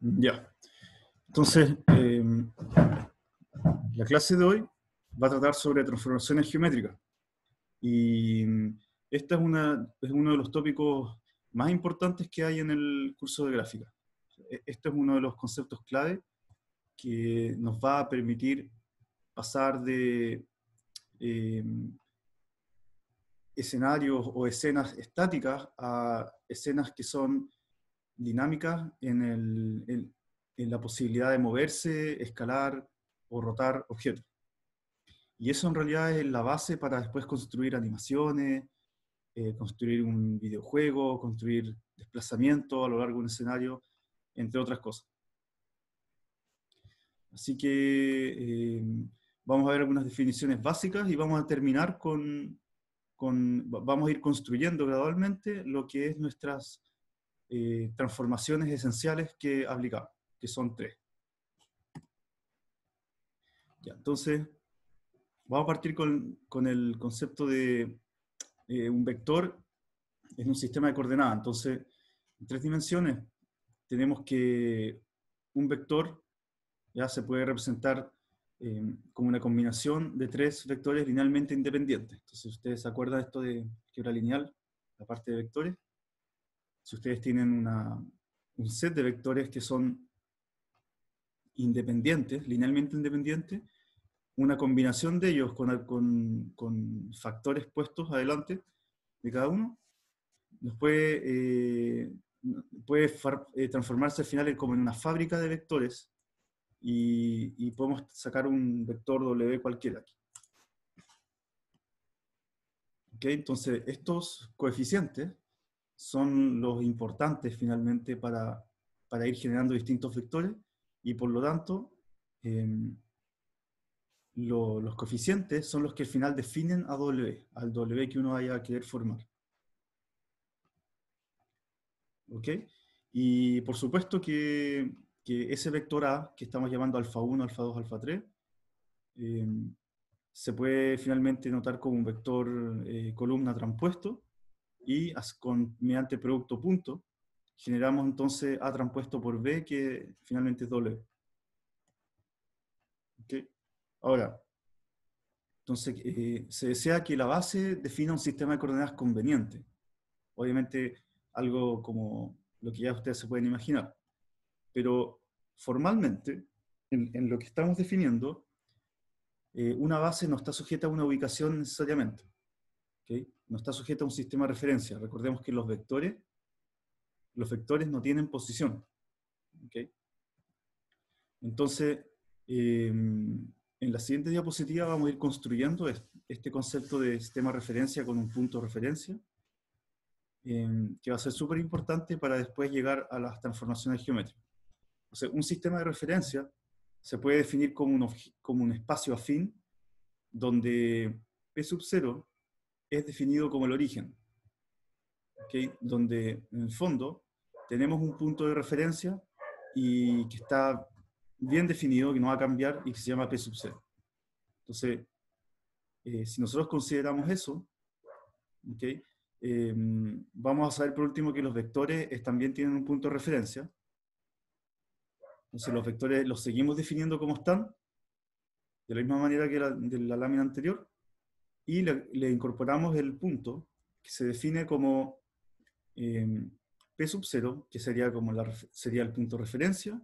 Ya. Entonces, em, la clase de hoy va a tratar sobre transformaciones geométricas. Y este es, una, es uno de los tópicos más importantes que hay en el curso de gráfica. Este es uno de los conceptos clave que nos va a permitir pasar de em, escenarios o escenas estáticas a escenas que son dinámicas en, la posibilidad de moverse, escalar o rotar objetos. Y eso en realidad es la base para después construir animaciones, eh, construir un videojuego, construir desplazamiento a lo largo de un escenario, entre otras cosas. Así que eh, vamos a ver algunas definiciones básicas y vamos a terminar con, vamos a ir construyendo gradualmente lo que es nuestras eh, transformaciones esenciales que aplicamos, que son tres. Ya, entonces, vamos a partir con, el concepto de eh, un vector en un sistema de coordenadas. Entonces, en tres dimensiones tenemos que un vector ya se puede representar eh, como una combinación de tres vectores linealmente independientes. Entonces, ustedes se acuerdan esto de quebra lineal, la parte de vectores si ustedes tienen un set de vectores que son independientes, linealmente independientes, una combinación de ellos con, factores puestos adelante de cada uno, nos puede, eh, eh, transformarse al final como en una fábrica de vectores y, podemos sacar un vector W cualquiera aquí. Okay, entonces, estos coeficientes son los importantes finalmente para, ir generando distintos vectores y por lo tanto em, los coeficientes son los que al final definen a W, al W que uno vaya a querer formar. ¿Ok? Y por supuesto que, ese vector A, que estamos llamando alfa 1, alfa 2, alfa 3, em, se puede finalmente notar como un vector eh, columna transpuesto, y con, mediante producto punto generamos entonces A transpuesto por B que finalmente es W. Ahora, entonces eh, se desea que la base defina un sistema de coordenadas conveniente. Obviamente algo como lo que ya ustedes se pueden imaginar. Pero formalmente, en, lo que estamos definiendo, eh, una base no está sujeta a una ubicación necesariamente no está sujeta a un sistema de referencia. Recordemos que los vectores, los vectores no tienen posición. Entonces, em, en la siguiente diapositiva vamos a ir construyendo este concepto de sistema de referencia con un punto de referencia, em, que va a ser súper importante para después llegar a las transformaciones geométricas. O sea, un sistema de referencia se puede definir como un, como un espacio afín donde P sub 0 es definido como el origen, donde en el fondo tenemos un punto de referencia y que está bien definido, que no va a cambiar y que se llama P sub C. Entonces, eh, si nosotros consideramos eso, em, vamos a saber por último que los vectores también tienen un punto de referencia. Entonces los vectores los seguimos definiendo como están, de la misma manera que de la lámina anterior, y le, incorporamos el punto que se define como em, P sub 0, que sería, como la, sería el punto de referencia,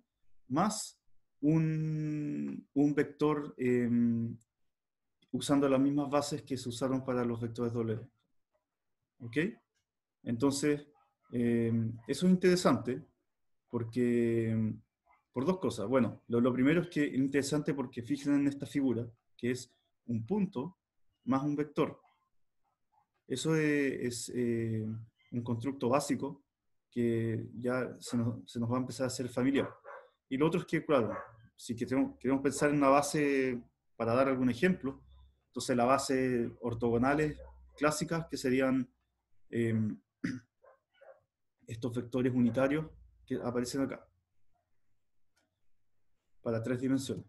más un, un vector em, usando las mismas bases que se usaron para los vectores W. ¿Ok? Entonces, em, eso es interesante porque, por dos cosas. Bueno, lo, lo primero es que es interesante porque fíjense en esta figura, que es un punto más un vector. Eso es, eh, un constructo básico que ya se nos, va a empezar a hacer familiar. Y lo otro es que, claro, si queremos, queremos pensar en una base, para dar algún ejemplo, entonces la base ortogonales clásicas, que serían em, estos vectores unitarios que aparecen acá, para tres dimensiones.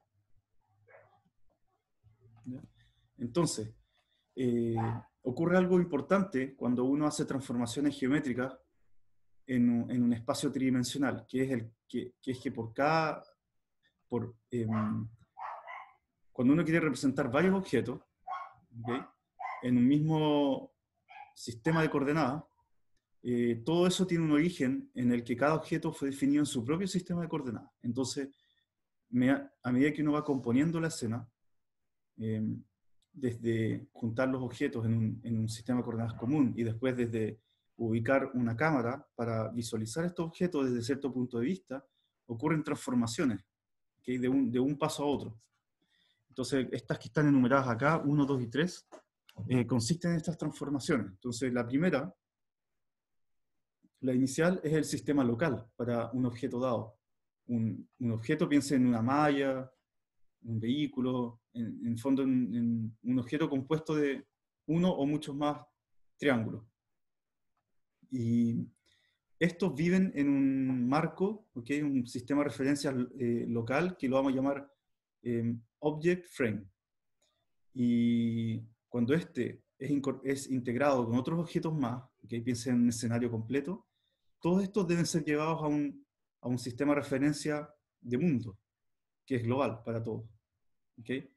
Entonces, eh, ocurre algo importante cuando uno hace transformaciones geométricas en un, espacio tridimensional, que es, el, que, es que por cada... Por, em, cuando uno quiere representar varios objetos en un mismo sistema de coordenadas, eh, todo eso tiene un origen en el que cada objeto fue definido en su propio sistema de coordenadas. Entonces, me, a medida que uno va componiendo la escena, em, desde juntar los objetos en un, sistema de coordenadas común y después desde ubicar una cámara para visualizar estos objetos desde cierto punto de vista, ocurren transformaciones que de, un, de, un, paso a otro. Entonces, estas que están enumeradas acá, 1, 2 y 3, eh, consisten en estas transformaciones. Entonces, la primera, la inicial, es el sistema local para un objeto dado. Un, un objeto, piense en una malla, un vehículo, en, fondo en, un objeto compuesto de uno o muchos más triángulos. Y estos viven en un marco, ¿okay? un sistema de referencia eh, local que lo vamos a llamar em, Object Frame. Y cuando este es, es integrado con otros objetos más, que piensen en un escenario completo, todos estos deben ser llevados a un, a un sistema de referencia de mundo, que es global para todos. ¿okay?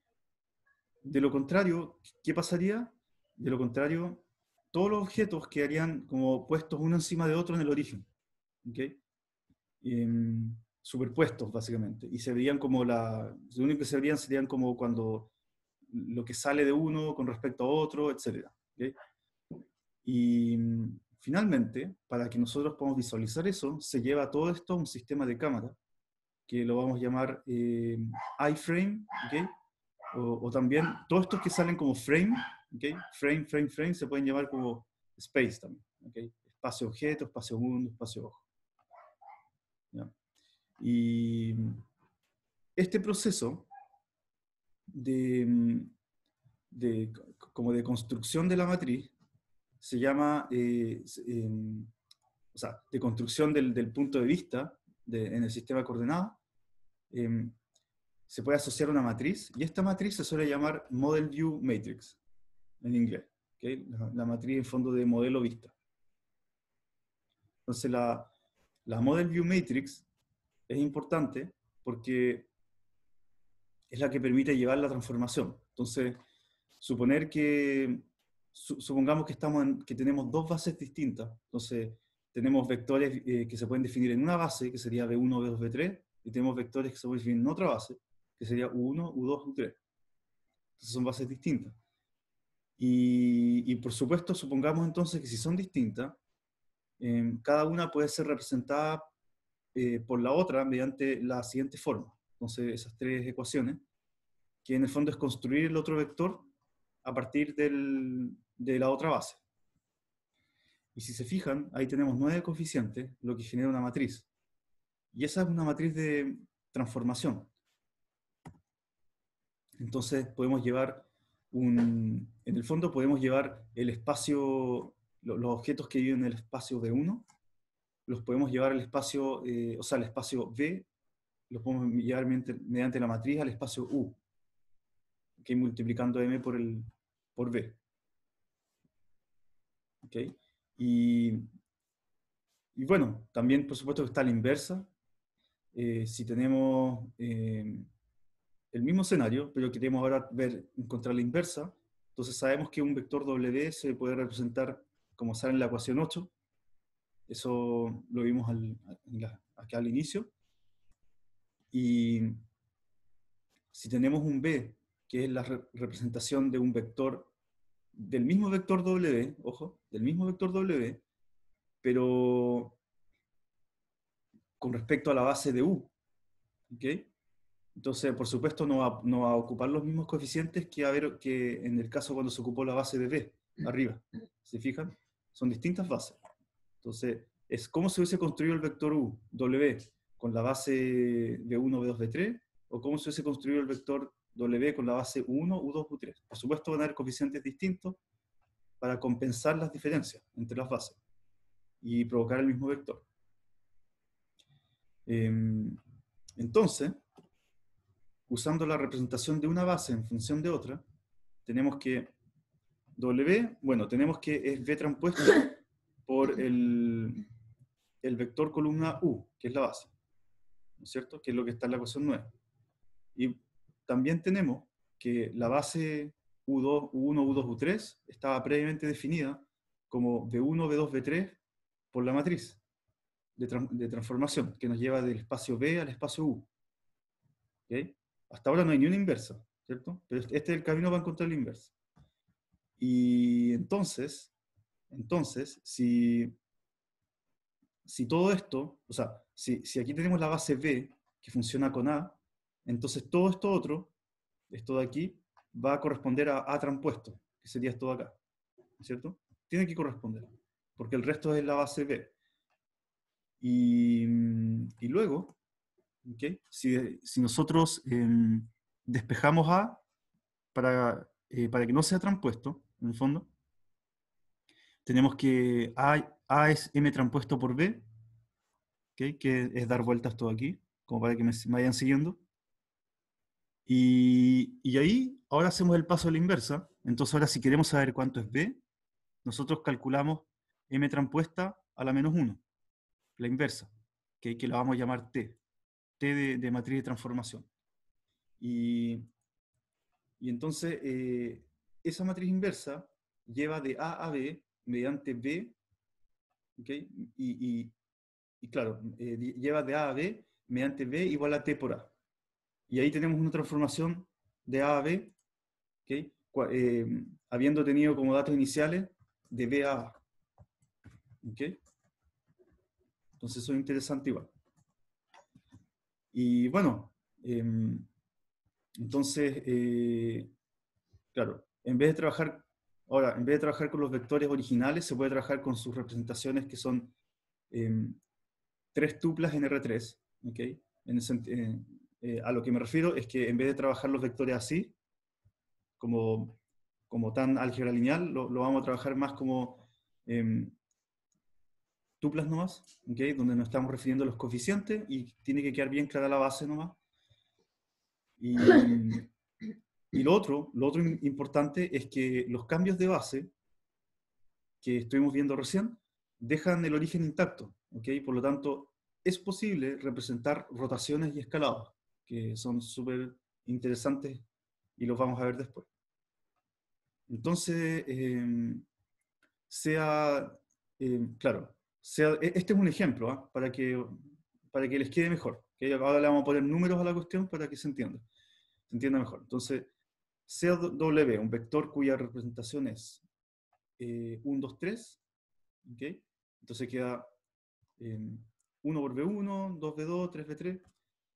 De lo contrario, ¿qué pasaría? De lo contrario, todos los objetos quedarían como puestos uno encima de otro en el origen. ¿okay? Em, superpuestos, básicamente. Y se verían como la. Lo único que se verían serían como cuando lo que sale de uno con respecto a otro, etc. Y mm, finalmente, para que nosotros podamos visualizar eso, se lleva todo esto a un sistema de cámara que lo vamos a llamar em, iframe, ¿okay? O, también todos estos que salen como frame, frame, frame, frame, se pueden llamar como space también. Espacio objeto, espacio mundo, espacio ojo. Y este proceso de, de, como de construcción de la matriz se llama, eh, em, o sea, de construcción del, del punto de vista en el sistema coordenado, eh, se puede asociar una matriz y esta matriz se suele llamar Model View Matrix en inglés, la, matriz en fondo de modelo vista. Entonces la, Model View Matrix es importante porque es la que permite llevar la transformación. Entonces, suponer que, supongamos que, estamos que tenemos dos bases distintas, entonces tenemos vectores eh, que se pueden definir en una base, que sería B1, B2, B3, y tenemos vectores que se pueden definir en otra base, que sería U1, U2, U3. Entonces son bases distintas. Y, por supuesto, supongamos entonces que si son distintas, em, cada una puede ser representada eh, por la otra mediante la siguiente forma. Entonces, esas tres ecuaciones, que en el fondo es construir el otro vector a partir de la otra base. Y si se fijan, ahí tenemos nueve coeficientes, lo que genera una matriz. Y esa es una matriz de transformación. Entonces podemos llevar un, en el fondo podemos llevar el espacio, los objetos que viven en el espacio B1, los podemos llevar al espacio, eh, o sea, al espacio B, los podemos llevar mediante, la matriz al espacio U, que multiplicando M por, el, por B. ¿Okay? Y, y, bueno, también por supuesto que está la inversa. Eh, si tenemos... Eh, el mismo escenario, pero queremos ahora ver, encontrar la inversa. Entonces sabemos que un vector W se puede representar como sale en la ecuación 8. Eso lo vimos al, acá al inicio. Y si tenemos un B, que es la representación de un vector, del mismo vector W, ojo, del mismo vector W, pero con respecto a la base de U. ¿okay? Entonces, por supuesto, no va, a ocupar los mismos coeficientes que, a ver, que en el caso cuando se ocupó la base de B, mm. arriba. ¿Se fijan? Son distintas bases. Entonces, es cómo se hubiese construido el vector U, W, con la base de 1, B2, B3, o cómo se hubiese construido el vector W con la base 1, U2, U3. Por supuesto, van a haber coeficientes distintos para compensar las diferencias entre las bases y provocar el mismo vector. Em, entonces, usando la representación de una base en función de otra, tenemos que W, bueno, tenemos que es B transpuesto por el, vector columna U, que es la base, ¿no es cierto? Que es lo que está en la ecuación 9. Y también tenemos que la base U2, U1, U2, U3 estaba previamente definida como B1, B2, B3 por la matriz de, transformación que nos lleva del espacio B al espacio U. Hasta ahora no hay ni una inversa, ¿cierto? Pero este, este es el camino a encontrar el inverso Y entonces, entonces, si, si todo esto, o sea, si, aquí tenemos la base B que funciona con A, entonces todo esto otro, esto de aquí, va a corresponder a A transpuesto, que sería esto de acá, ¿cierto? Tiene que corresponder, porque el resto es la base B. Y, y luego, si, nosotros em, despejamos A eh, para, que no sea transpuesto, en el fondo, tenemos que A, es M transpuesto por B, que es dar vueltas todo aquí, como para que me, vayan siguiendo. Y, ahí, ahora hacemos el paso a la inversa. Entonces, ahora si queremos saber cuánto es B, nosotros calculamos M transpuesta a la menos 1, la inversa, que, que la vamos a llamar T. T de, matriz de transformación. Y, entonces, eh, esa matriz inversa lleva de A a B mediante B, y, claro, eh, lleva de A a B mediante B igual a T por A. Y ahí tenemos una transformación de A a B, eh, habiendo tenido como datos iniciales de B a A. Entonces, eso es interesante igual. Y bueno, em, entonces, eh, claro, en vez de trabajar, ahora, en vez de trabajar con los vectores originales, se puede trabajar con sus representaciones que son em, tres tuplas en R3, eh, a lo que me refiero es que en vez de trabajar los vectores así, como, como tan álgebra lineal, lo, vamos a trabajar más como, em, tuplas nomás, donde nos estamos refiriendo a los coeficientes y tiene que quedar bien clara la base nomás. Y, y lo, otro, lo otro importante es que los cambios de base que estuvimos viendo recién dejan el origen intacto. ¿okay? Por lo tanto, es posible representar rotaciones y escalados, que son súper interesantes y los vamos a ver después. Entonces, em, sea, em, claro, e, este es un ejemplo ¿ah? para, que, para que les quede mejor. Ahora le vamos a poner números a la cuestión para que se entienda, se entienda mejor. Entonces, CW, W, un vector cuya representación es 1, 2, 3, ¿okay? entonces queda 1 em, por B1, 2 B2, 3 B3,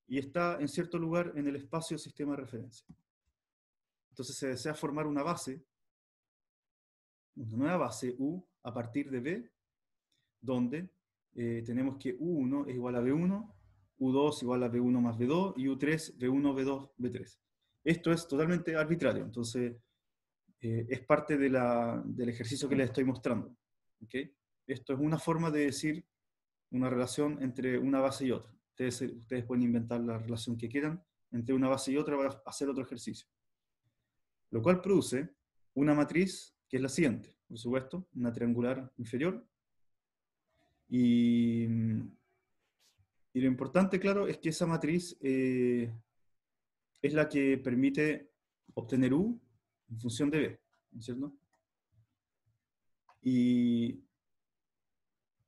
y está en cierto lugar en el espacio sistema de referencia. Entonces se desea formar una base, una nueva base U, a partir de B, donde eh, tenemos que U1 es igual a B1, U2 igual a B1 más B2 y U3 B1, B2, B3. Esto es totalmente arbitrario, entonces eh, es parte del ejercicio que les estoy mostrando. ¿okay? Esto es una forma de decir una relación entre una base y otra. Ustedes, ustedes pueden inventar la relación que quieran entre una base y otra para hacer otro ejercicio. Lo cual produce una matriz que es la siguiente, por supuesto, una triangular inferior y, lo importante, claro, es que esa matriz eh, es la que permite obtener U en función de B, ¿no es cierto? Y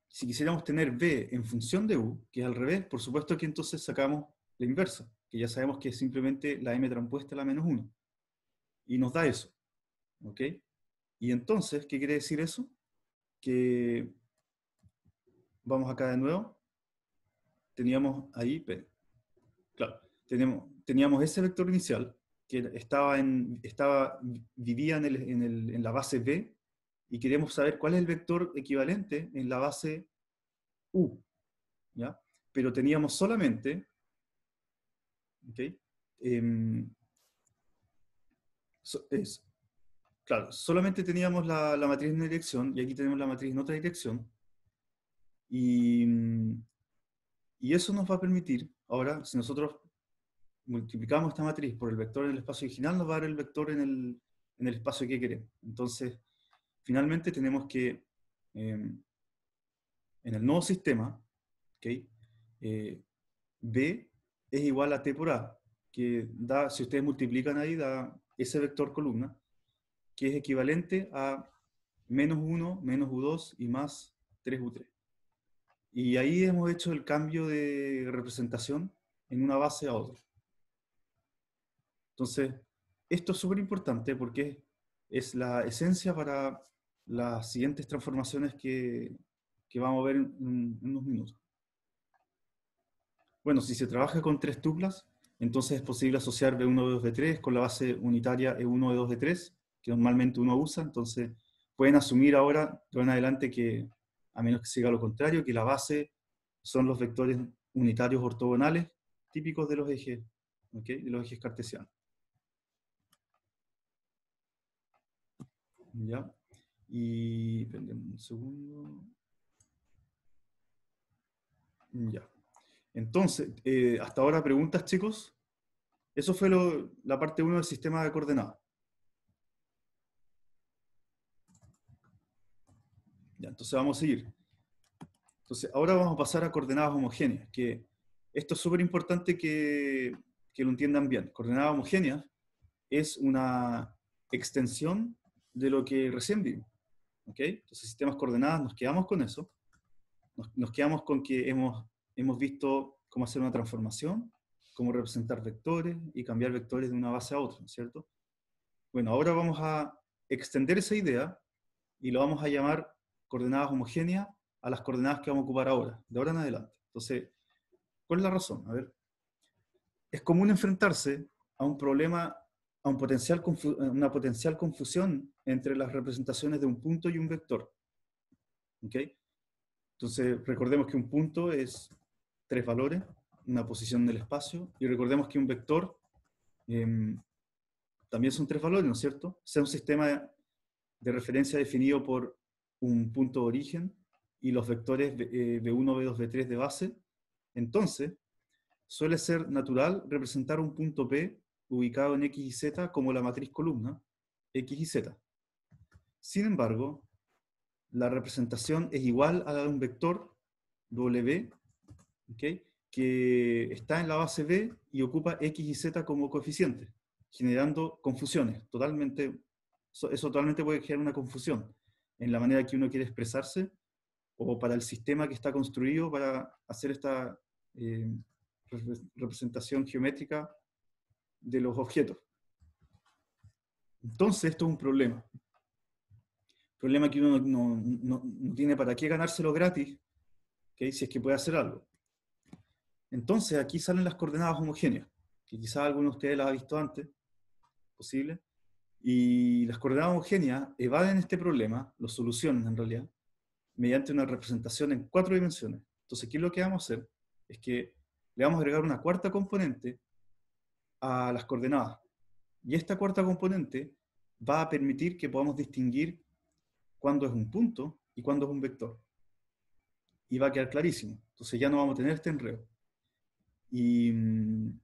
si quisiéramos tener B en función de U, que es al revés, por supuesto que entonces sacamos la inversa, que ya sabemos que es simplemente la M transpuesta a la menos 1. Y nos da eso. ¿Ok? Y entonces, ¿qué quiere decir eso? Que Vamos acá de nuevo. Teníamos ahí Claro, teníamos, teníamos ese vector inicial que estaba en, estaba, vivía en, el, en, la base B y queremos saber cuál es el vector equivalente en la base U. ¿ya? Pero teníamos solamente ¿okay? Em, es, claro, solamente teníamos la, la, matriz en una dirección y aquí tenemos la matriz en otra dirección. Mm, y, eso nos va a permitir, ahora, si nosotros multiplicamos esta matriz por el vector en el espacio original, nos va a dar el vector en el, espacio que queremos. Entonces, finalmente tenemos que, em, en el nuevo sistema, eh, B es igual a T por A, que da, si ustedes multiplican ahí, da ese vector columna, que es equivalente a menos 1, menos U2 y más 3U3. Y ahí hemos hecho el cambio de representación en una base a otra. Entonces, esto es súper importante porque es la esencia para las siguientes transformaciones que, que vamos a ver en, unos minutos. Bueno, si se trabaja con tres tuplas, entonces es posible asociar B1, B2, B3 con la base unitaria E1, E2, E3, que normalmente uno usa, entonces pueden asumir ahora, de en adelante, que a menos que siga lo contrario, que la base son los vectores unitarios ortogonales típicos de los ejes, de los ejes cartesianos. ¿Ya? Y, un segundo. Ya. Entonces, eh, hasta ahora preguntas, chicos. Eso fue la parte 1 del sistema de coordenadas. entonces vamos a seguir. Entonces, ahora vamos a pasar a coordenadas homogéneas, que esto es súper importante que, lo entiendan bien. Coordenadas homogéneas es una extensión de lo que recién vimos. ¿ok? Entonces, sistemas coordenadas, nos quedamos con eso. Nos, quedamos con que hemos, hemos visto cómo hacer una transformación, cómo representar vectores y cambiar vectores de una base a otra, cierto? Bueno, ahora vamos a extender esa idea y lo vamos a llamar coordenadas homogéneas a las coordenadas que vamos a ocupar ahora, de ahora en adelante. Entonces, ¿cuál es la razón? A ver, es común enfrentarse a un problema, a un potencial una potencial confusión entre las representaciones de un punto y un vector. Entonces, recordemos que un punto es tres valores, una posición del espacio, y recordemos que un vector em, también son tres valores, ¿no es cierto? sea un sistema de referencia definido por un punto de origen y los vectores B1, B2, B3 de base, entonces suele ser natural representar un punto P ubicado en X y Z como la matriz columna X y Z. Sin embargo, la representación es igual a la de un vector W que está en la base B y ocupa X y Z como coeficiente, generando confusiones. Totalmente, eso totalmente puede generar una confusión en la manera que uno quiere expresarse o para el sistema que está construido para hacer esta eh, representación geométrica de los objetos. Entonces, esto es un problema. Problema que uno no, tiene para qué ganárselo gratis, que si es que puede hacer algo. Entonces, aquí salen las coordenadas homogéneas, que quizás alguno de ustedes las ha visto antes, posible. Y las coordenadas homogéneas evaden este problema, lo solucionan en realidad, mediante una representación en cuatro dimensiones. Entonces, es lo que vamos a hacer es que le vamos a agregar una cuarta componente a las coordenadas. Y esta cuarta componente va a permitir que podamos distinguir cuándo es un punto y cuándo es un vector. Y va a quedar clarísimo. Entonces ya no vamos a tener este enredo. Y mm,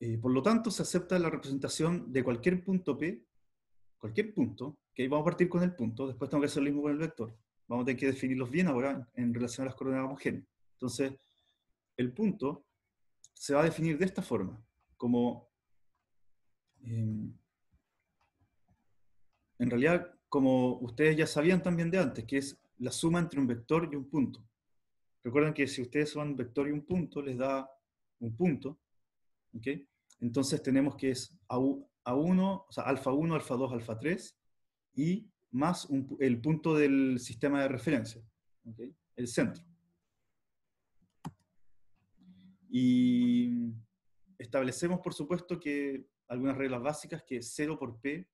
eh, por lo tanto se acepta la representación de cualquier punto P cualquier punto, que vamos a partir con el punto, después tengo que hacer lo mismo con el vector. Vamos a tener que definirlos bien ahora en relación a las coordenadas homogéneas. Entonces, el punto se va a definir de esta forma, como... Em, en realidad, como ustedes ya sabían también de antes, que es la suma entre un vector y un punto. Recuerden que si ustedes suman un vector y un punto, les da un punto. Entonces tenemos que es a1, o sea, alfa 1, alfa 2, alfa 3, y más el punto del sistema de referencia, el centro. Y establecemos, por supuesto, que algunas reglas básicas, que 0 por P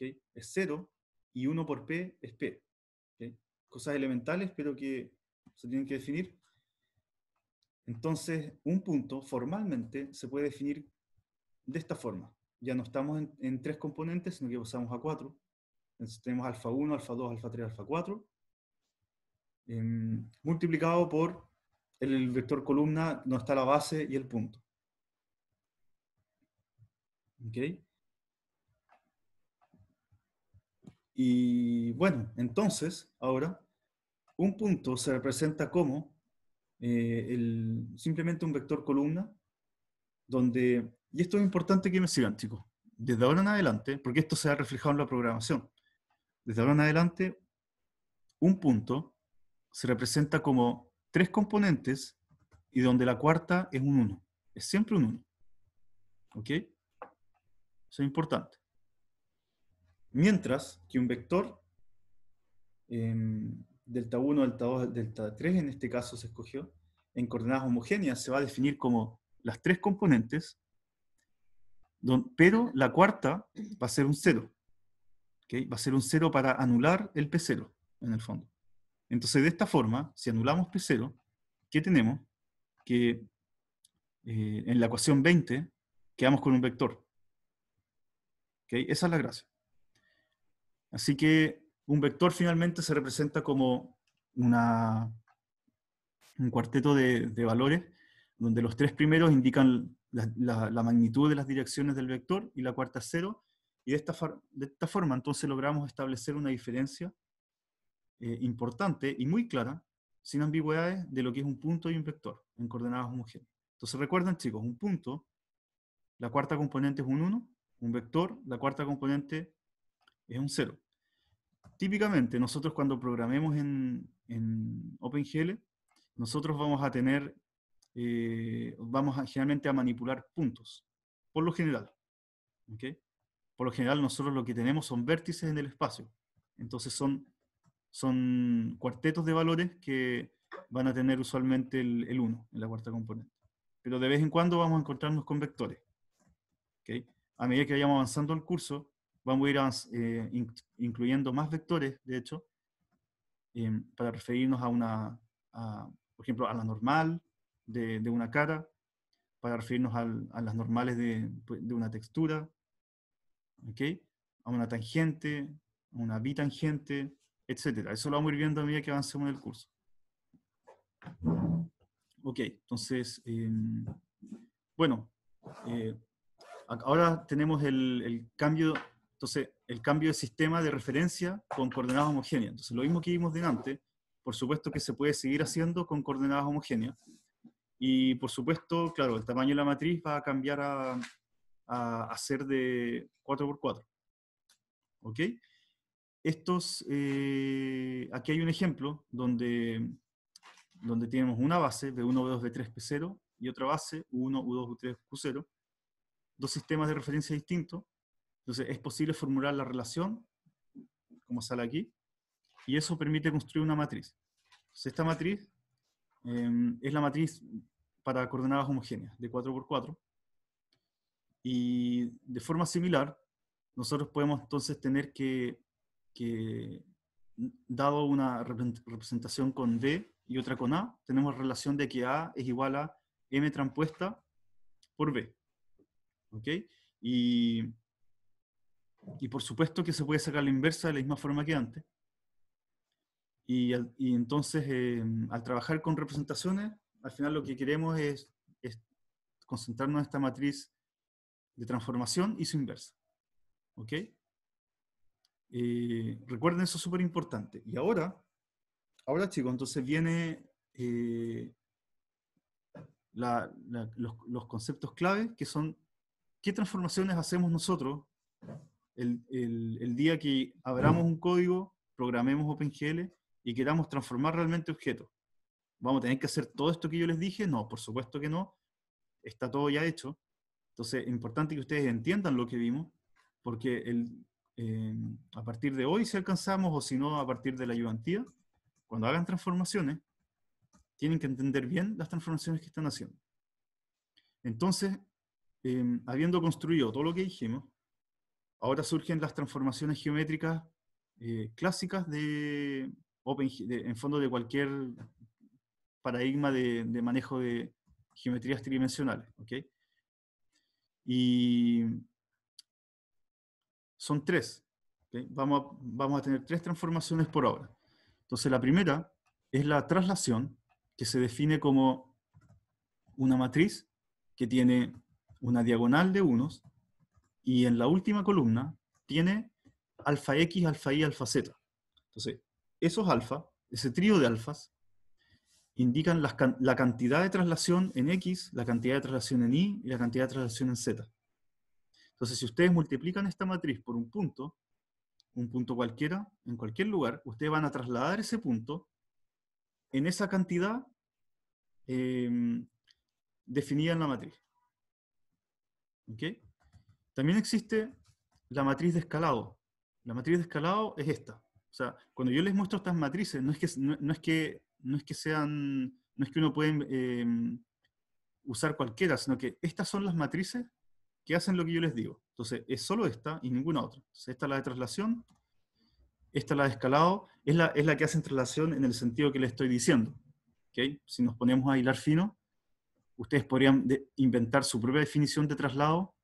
es 0 y 1 por P es P. Cosas elementales, pero que se tienen que definir. Entonces, un punto formalmente se puede definir de esta forma ya no estamos en, tres componentes, sino que pasamos a cuatro. Entonces tenemos alfa 1, alfa 2, alfa 3, alfa 4, em, multiplicado por el, vector columna donde está la base y el punto. ¿Ok? Y bueno, entonces, ahora, un punto se representa como eh, el, simplemente un vector columna, donde y esto es importante que me sigan, chicos. Desde ahora en adelante, porque esto se ha reflejado en la programación, desde ahora en adelante, un punto se representa como tres componentes y donde la cuarta es un 1. Es siempre un 1. ¿Ok? Eso es importante. Mientras que un vector em, delta 1, delta 2, delta 3 en este caso se escogió, en coordenadas homogéneas se va a definir como las tres componentes pero la cuarta va a ser un cero. Va a ser un cero para anular el P0, en el fondo. Entonces, de esta forma, si anulamos P0, ¿qué tenemos? Que eh, en la ecuación 20 quedamos con un vector. Esa es la gracia. Así que un vector finalmente se representa como un cuarteto de valores donde los tres primeros indican la, magnitud de las direcciones del vector y la cuarta cero, y de esta, de esta forma entonces logramos establecer una diferencia eh, importante y muy clara, sin ambigüedades, de lo que es un punto y un vector en coordenadas homogéneas. Entonces recuerden chicos, un punto, la cuarta componente es un 1, un vector, la cuarta componente es un 0. Típicamente nosotros cuando programemos en, en OpenGL, nosotros vamos a tener eh, vamos a, generalmente a manipular puntos, por lo general. Por lo general nosotros lo que tenemos son vértices en el espacio. Entonces son, son cuartetos de valores que van a tener usualmente el 1 en la cuarta componente. Pero de vez en cuando vamos a encontrarnos con vectores. A medida que vayamos avanzando el curso, vamos a ir eh, incluyendo más vectores, de hecho, em, para referirnos a una, por ejemplo, a la normal, de, una cara, para referirnos a las normales pues, de, una textura, ¿okay? a una tangente, a una bitangente, etc. Eso lo vamos a ir viendo a medida que avancemos en el curso. Ok, entonces, em, bueno, eh, ahora tenemos el, cambio, entonces, el cambio de sistema de referencia con coordenadas homogéneas. Entonces, lo mismo que vimos delante, por supuesto que se puede seguir haciendo con coordenadas homogéneas, y por supuesto, claro, el tamaño de la matriz va a cambiar a, ser de 4x4. ¿Ok? Estos, eh, aquí hay un ejemplo donde, donde tenemos una base, de 1 2 3 P0, y otra base, 1 U2, 3 Q0, dos sistemas de referencia distintos. Entonces, es posible formular la relación, como sale aquí, y eso permite construir una matriz. Entonces, esta matriz em, es la matriz para coordenadas homogéneas de 4 por 4 Y de forma similar, nosotros podemos entonces tener que, dado una representación con D y otra con A, tenemos relación de que A es igual a M transpuesta por B. ¿Ok? Y, y por supuesto que se puede sacar la inversa de la misma forma que antes. Y, y entonces, eh, al trabajar con representaciones, al final lo que queremos es, concentrarnos en esta matriz de transformación y su inversa. ¿Ok? Eh, recuerden, eso es súper importante. Y ahora, ahora chicos, entonces viene eh, los, conceptos claves que son qué transformaciones hacemos nosotros el día que abramos un código, programemos OpenGL y queramos transformar realmente objetos. ¿Vamos a tener que hacer todo esto que yo les dije? No, por supuesto que no. Está todo ya hecho. Entonces, es importante que ustedes entiendan lo que vimos, porque el, eh, a partir de hoy, si alcanzamos, o si no, a partir de la ayudantía, cuando hagan transformaciones, tienen que entender bien las transformaciones que están haciendo. Entonces, em, habiendo construido todo lo que dijimos, ahora surgen las transformaciones geométricas eh, clásicas de, Open, en fondo de cualquier paradigma de, manejo de geometrías tridimensionales. Y son tres. Vamos, a, tener tres transformaciones por ahora. Entonces la primera es la traslación, que se define como una matriz que tiene una diagonal de unos y en la última columna tiene alfa x, alfa y, alfa z. Entonces, esos alfa, ese trío de alfas, indican la, cantidad de traslación en X, la cantidad de traslación en Y y la cantidad de traslación en Z. Entonces, si ustedes multiplican esta matriz por un punto, un punto cualquiera, en cualquier lugar, ustedes van a trasladar ese punto en esa cantidad em, definida en la matriz. También existe la matriz de escalado. La matriz de escalado es esta. O sea, cuando yo les muestro estas matrices, no es que no es que sean, no es que uno pueda em, usar cualquiera, sino que estas son las matrices que hacen lo que yo les digo. Entonces, es solo esta y ninguna otra. esta es la de traslación, esta es la de escalado, es la, es la que hace traslación en el sentido que les estoy diciendo. Si nos ponemos a hilar fino, ustedes podrían inventar su propia definición de traslado,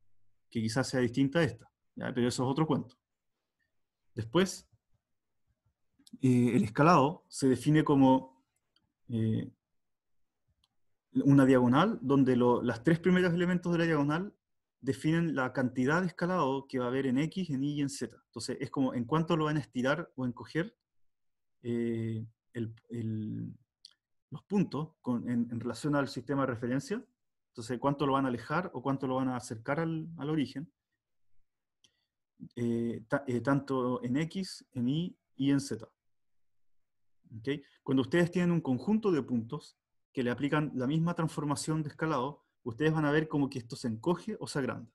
que quizás sea distinta a esta, pero eso es otro cuento. Después, eh, el escalado se define como eh, una diagonal donde los las tres primeros elementos de la diagonal definen la cantidad de escalado que va a haber en X, en Y y en Z. Entonces, es como en cuánto lo van a estirar o encoger eh, los puntos en, relación al sistema de referencia. Entonces, cuánto lo van a alejar o cuánto lo van a acercar al, origen. Eh, tanto en X, en Y y en Z. Cuando ustedes tienen un conjunto de puntos que le aplican la misma transformación de escalado, ustedes van a ver como que esto se encoge o se agranda.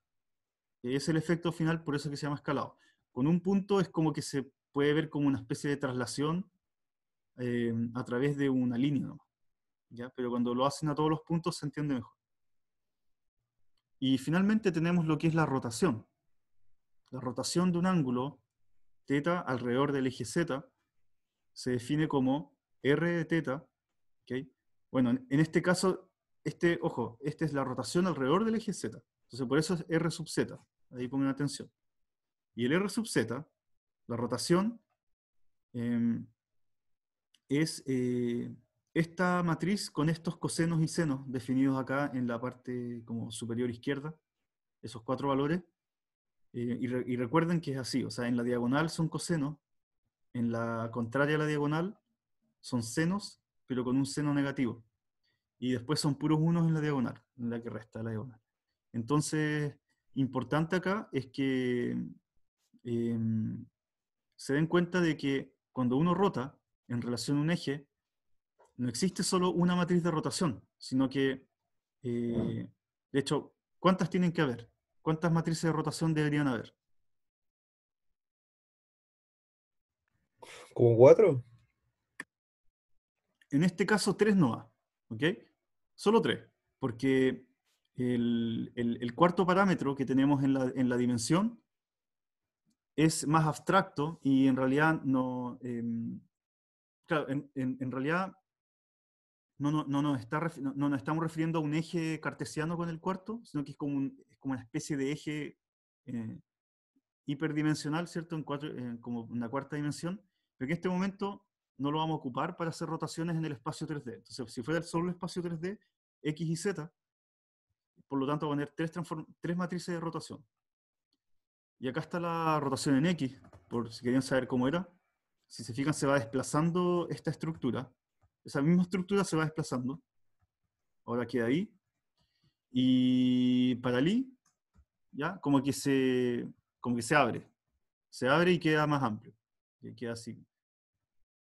Eh, es el efecto final, por eso que se llama escalado. Con un punto es como que se puede ver como una especie de traslación eh, a través de una línea Pero cuando lo hacen a todos los puntos se entiende mejor. Y finalmente tenemos lo que es la rotación. La rotación de un ángulo, θ, alrededor del eje z, se define como R de teta. ¿okay? Bueno, en este caso, este, ojo, esta es la rotación alrededor del eje Z. Entonces, por eso es R sub Z. Ahí pongan atención. Y el R sub Z, la rotación, em, es eh, esta matriz con estos cosenos y senos definidos acá en la parte como superior izquierda, esos cuatro valores. Eh, y, y, recuerden que es así, o sea, en la diagonal son cosenos, en la contraria a la diagonal son senos, pero con un seno negativo. Y después son puros unos en la diagonal, en la que resta la diagonal. Entonces, importante acá es que em, se den cuenta de que cuando uno rota en relación a un eje, no existe solo una matriz de rotación, sino que, eh, de hecho, ¿cuántas tienen que haber? ¿Cuántas matrices de rotación deberían haber? ¿Como cuatro? En este caso, tres no va. ¿Ok? Solo tres. Porque el, cuarto parámetro que tenemos en la, dimensión es más abstracto y en realidad no. Em, claro, en, realidad no, no, no, nos está, no, nos estamos refiriendo a un eje cartesiano con el cuarto, sino que es como, como una especie de eje eh, hiperdimensional, ¿cierto? En cuatro, como una cuarta dimensión, pero en este momento no lo vamos a ocupar para hacer rotaciones en el espacio 3D. Entonces, si fuera solo el espacio 3D, X y Z, por lo tanto, van a tener tres, tres matrices de rotación. Y acá está la rotación en X, por si querían saber cómo era. Si se fijan, se va desplazando esta estructura. Esa misma estructura se va desplazando. Ahora queda ahí. Y para el ¿ya? Como que se, como que se abre. Se abre y queda más amplio queda así.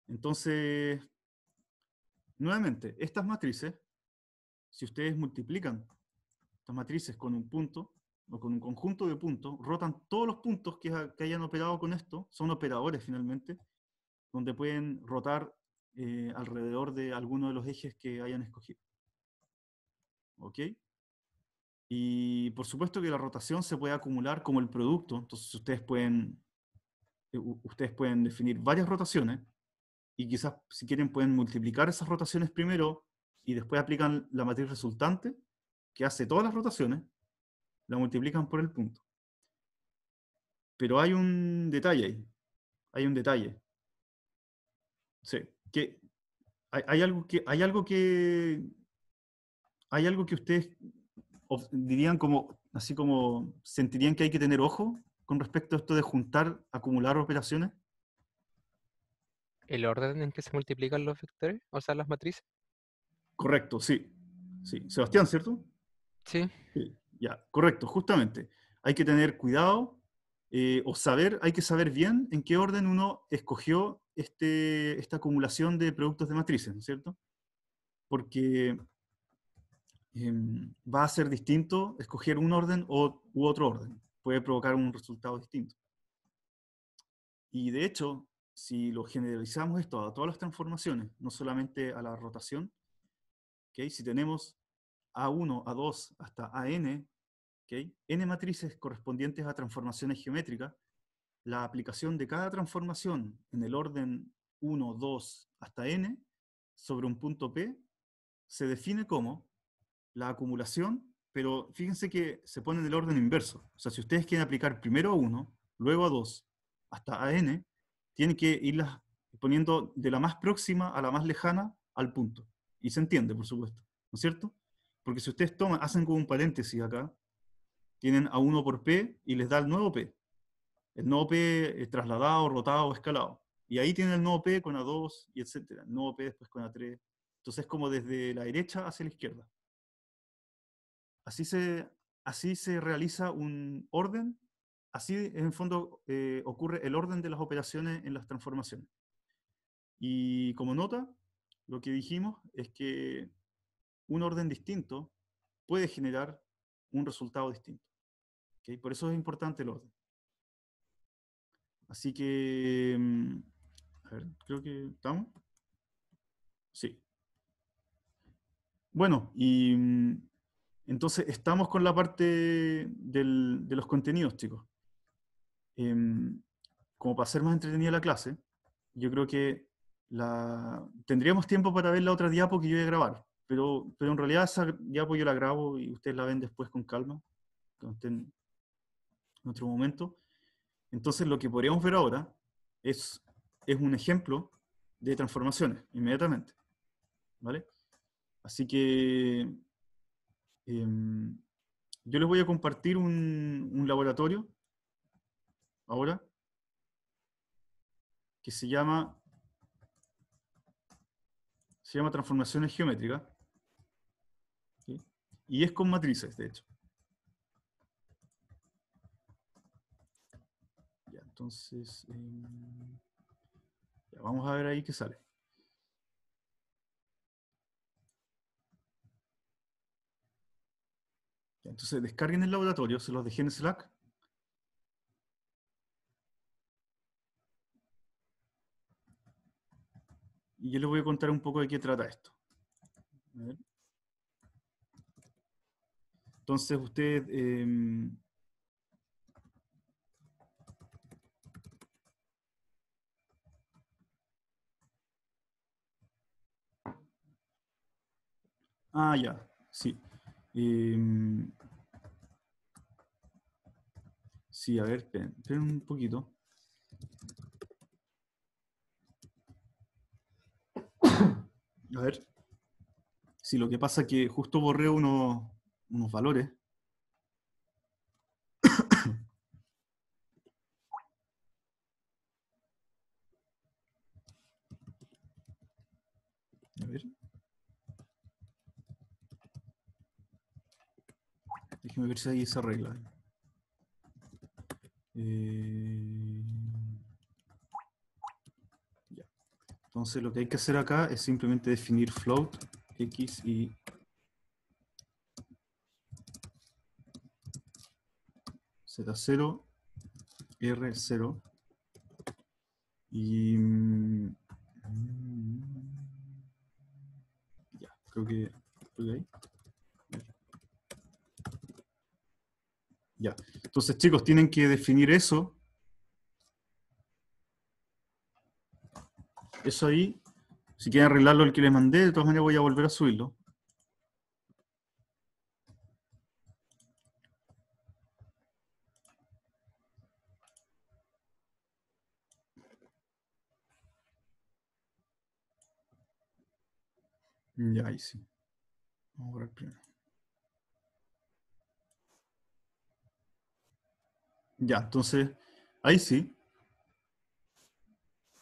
Entonces, nuevamente, estas matrices, si ustedes multiplican estas matrices con un punto, o con un conjunto de puntos, rotan todos los puntos que, hayan operado con esto, son operadores finalmente, donde pueden rotar eh, alrededor de alguno de los ejes que hayan escogido. ¿Ok? Y por supuesto que la rotación se puede acumular como el producto, entonces ustedes pueden eh, ustedes pueden definir varias rotaciones y quizás si quieren pueden multiplicar esas rotaciones primero y después aplican la matriz resultante que hace todas las rotaciones, la multiplican por el punto. Pero hay un detalle ahí, hay un detalle. que hay, hay algo que hay algo que hay algo que ustedes dirían como así como sentirían que hay que tener ojo con respecto a esto de juntar, acumular operaciones? ¿El orden en que se multiplican los vectores? O sea, las matrices. Correcto, sí. sí. Sebastián, ¿cierto? Sí. Ya, correcto, justamente. Hay que tener cuidado eh, o saber, hay que saber bien en qué orden uno escogió este, esta acumulación de productos de matrices, cierto? Porque em, va a ser distinto escoger un orden o, u otro orden puede provocar un resultado distinto. Y de hecho, si lo generalizamos esto a todas las transformaciones, no solamente a la rotación, ¿okay? si tenemos A1, A2 hasta AN, ¿okay? N matrices correspondientes a transformaciones geométricas, la aplicación de cada transformación en el orden 1, 2 hasta N sobre un punto P se define como la acumulación pero fíjense que se ponen el orden inverso. O sea, si ustedes quieren aplicar primero a 1, luego a 2, hasta a n, tienen que irlas poniendo de la más próxima a la más lejana al punto. Y se entiende, por supuesto, ¿no es cierto? Porque si ustedes toman, hacen como un paréntesis acá, tienen a 1 por p y les da el nuevo p. El nuevo p trasladado, rotado, escalado. Y ahí tienen el nuevo p con a2 y etcétera. El nuevo p después con a3. Entonces es como desde la derecha hacia la izquierda. Así se, así se realiza un orden, así en fondo eh, ocurre el orden de las operaciones en las transformaciones. Y como nota, lo que dijimos es que un orden distinto puede generar un resultado distinto. ¿okay? Por eso es importante el orden. Así que, mm, a ver, creo que estamos. Sí. Bueno, y mm, entonces, estamos con la parte de los contenidos, chicos. Em, como para hacer más entretenida la clase, yo creo que la... tendríamos tiempo para ver la otra diapo que yo voy a grabar, pero, pero en realidad esa diapo pues, yo la grabo y ustedes la ven después con calma, cuando en otro momento. Entonces, lo que podríamos ver ahora es, es un ejemplo de transformaciones inmediatamente. ¿Vale? Así que Em, yo les voy a compartir un, laboratorio ahora que se llama se llama transformaciones geométricas y es con matrices de hecho ya, entonces em, vamos a ver ahí qué sale Entonces descarguen el laboratorio, se los dejé en Slack. Y yo les voy a contar un poco de qué trata esto. Entonces usted... Em, ah, ya, sí. Y... Em, Sí, a ver, esperen, un poquito. A ver. Sí, lo que pasa es que justo borré unos, unos valores. A ver. Déjeme ver si hay esa regla. Eh, ya. Entonces lo que hay que hacer acá es simplemente definir float x y z0, r0 y mm, ya, creo que, creo Ya. Entonces, chicos, tienen que definir eso. Eso ahí. Si quieren arreglarlo el que les mandé, de todas maneras voy a volver a subirlo. Ya, ahí sí. Vamos a ver primero. Ya, entonces, ahí sí.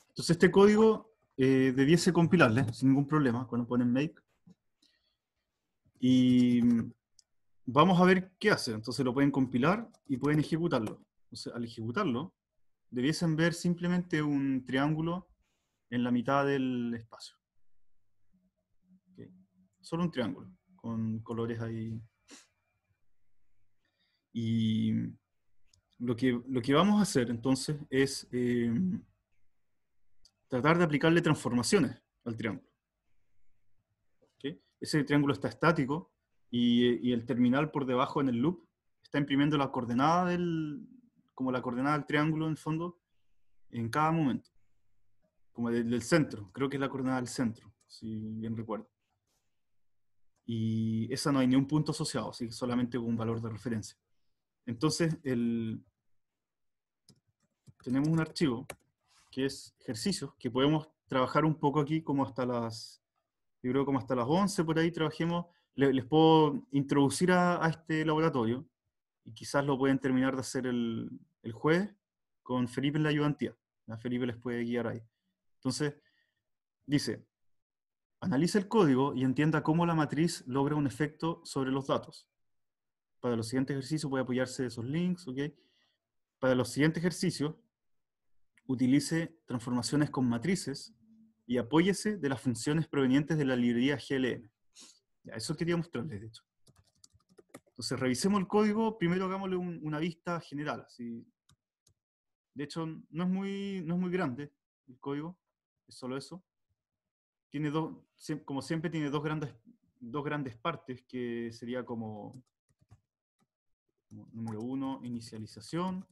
Entonces este código eh, debiese compilarle sin ningún problema cuando ponen make. Y mm, vamos a ver qué hace. Entonces lo pueden compilar y pueden ejecutarlo. Entonces al ejecutarlo, debiesen ver simplemente un triángulo en la mitad del espacio. Solo un triángulo, con colores ahí. Y mm, lo que, vamos a hacer entonces es em, tratar de aplicarle transformaciones al triángulo. Ese triángulo está estático y, el terminal por debajo en el loop está imprimiendo la coordenada del, como la coordenada del triángulo en el fondo en cada momento. Como del, centro, creo que es la coordenada del centro, si bien recuerdo. Y esa no hay ni un punto asociado, solamente un valor de referencia. Entonces, el, tenemos un archivo que es ejercicio, que podemos trabajar un poco aquí como hasta las, como hasta las 11 por ahí trabajemos, les, puedo introducir a, este laboratorio y quizás lo pueden terminar de hacer el, el jueves con Felipe en la ayudantía. La Felipe les puede guiar ahí. Entonces, dice, analice el código y entienda cómo la matriz logra un efecto sobre los datos. Para los siguientes ejercicios puede apoyarse de esos links, ¿ok? Para los siguientes ejercicios, utilice transformaciones con matrices y apóyese de las funciones provenientes de la librería GLM. eso quería mostrarles, de hecho. Entonces, revisemos el código, primero hagámosle una vista general. Así. De hecho, no es, muy, no es muy grande el código, es solo eso. Tiene dos, como siempre, tiene dos grandes, dos grandes partes, que sería como, como número uno, inicialización,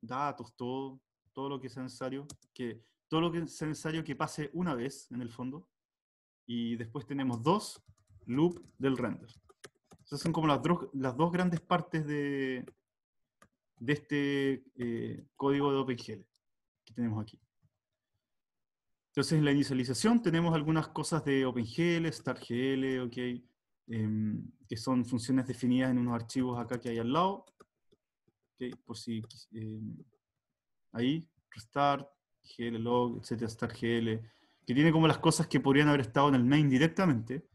datos, todo, todo lo que sea necesario, que, todo lo que es necesario que pase una vez en el fondo. Y después tenemos dos, loop del render. Esas son como las, dos, las dos grandes partes de, de este eh, código de OpenGL que tenemos aquí. Entonces, en la inicialización tenemos algunas cosas de OpenGL, StarGL okay, em, que son funciones definidas en unos archivos acá que hay al lado. Okay, por si em, ahí, restart, log etcétera, start gl, que tiene como las cosas que podrían haber estado en el main directamente,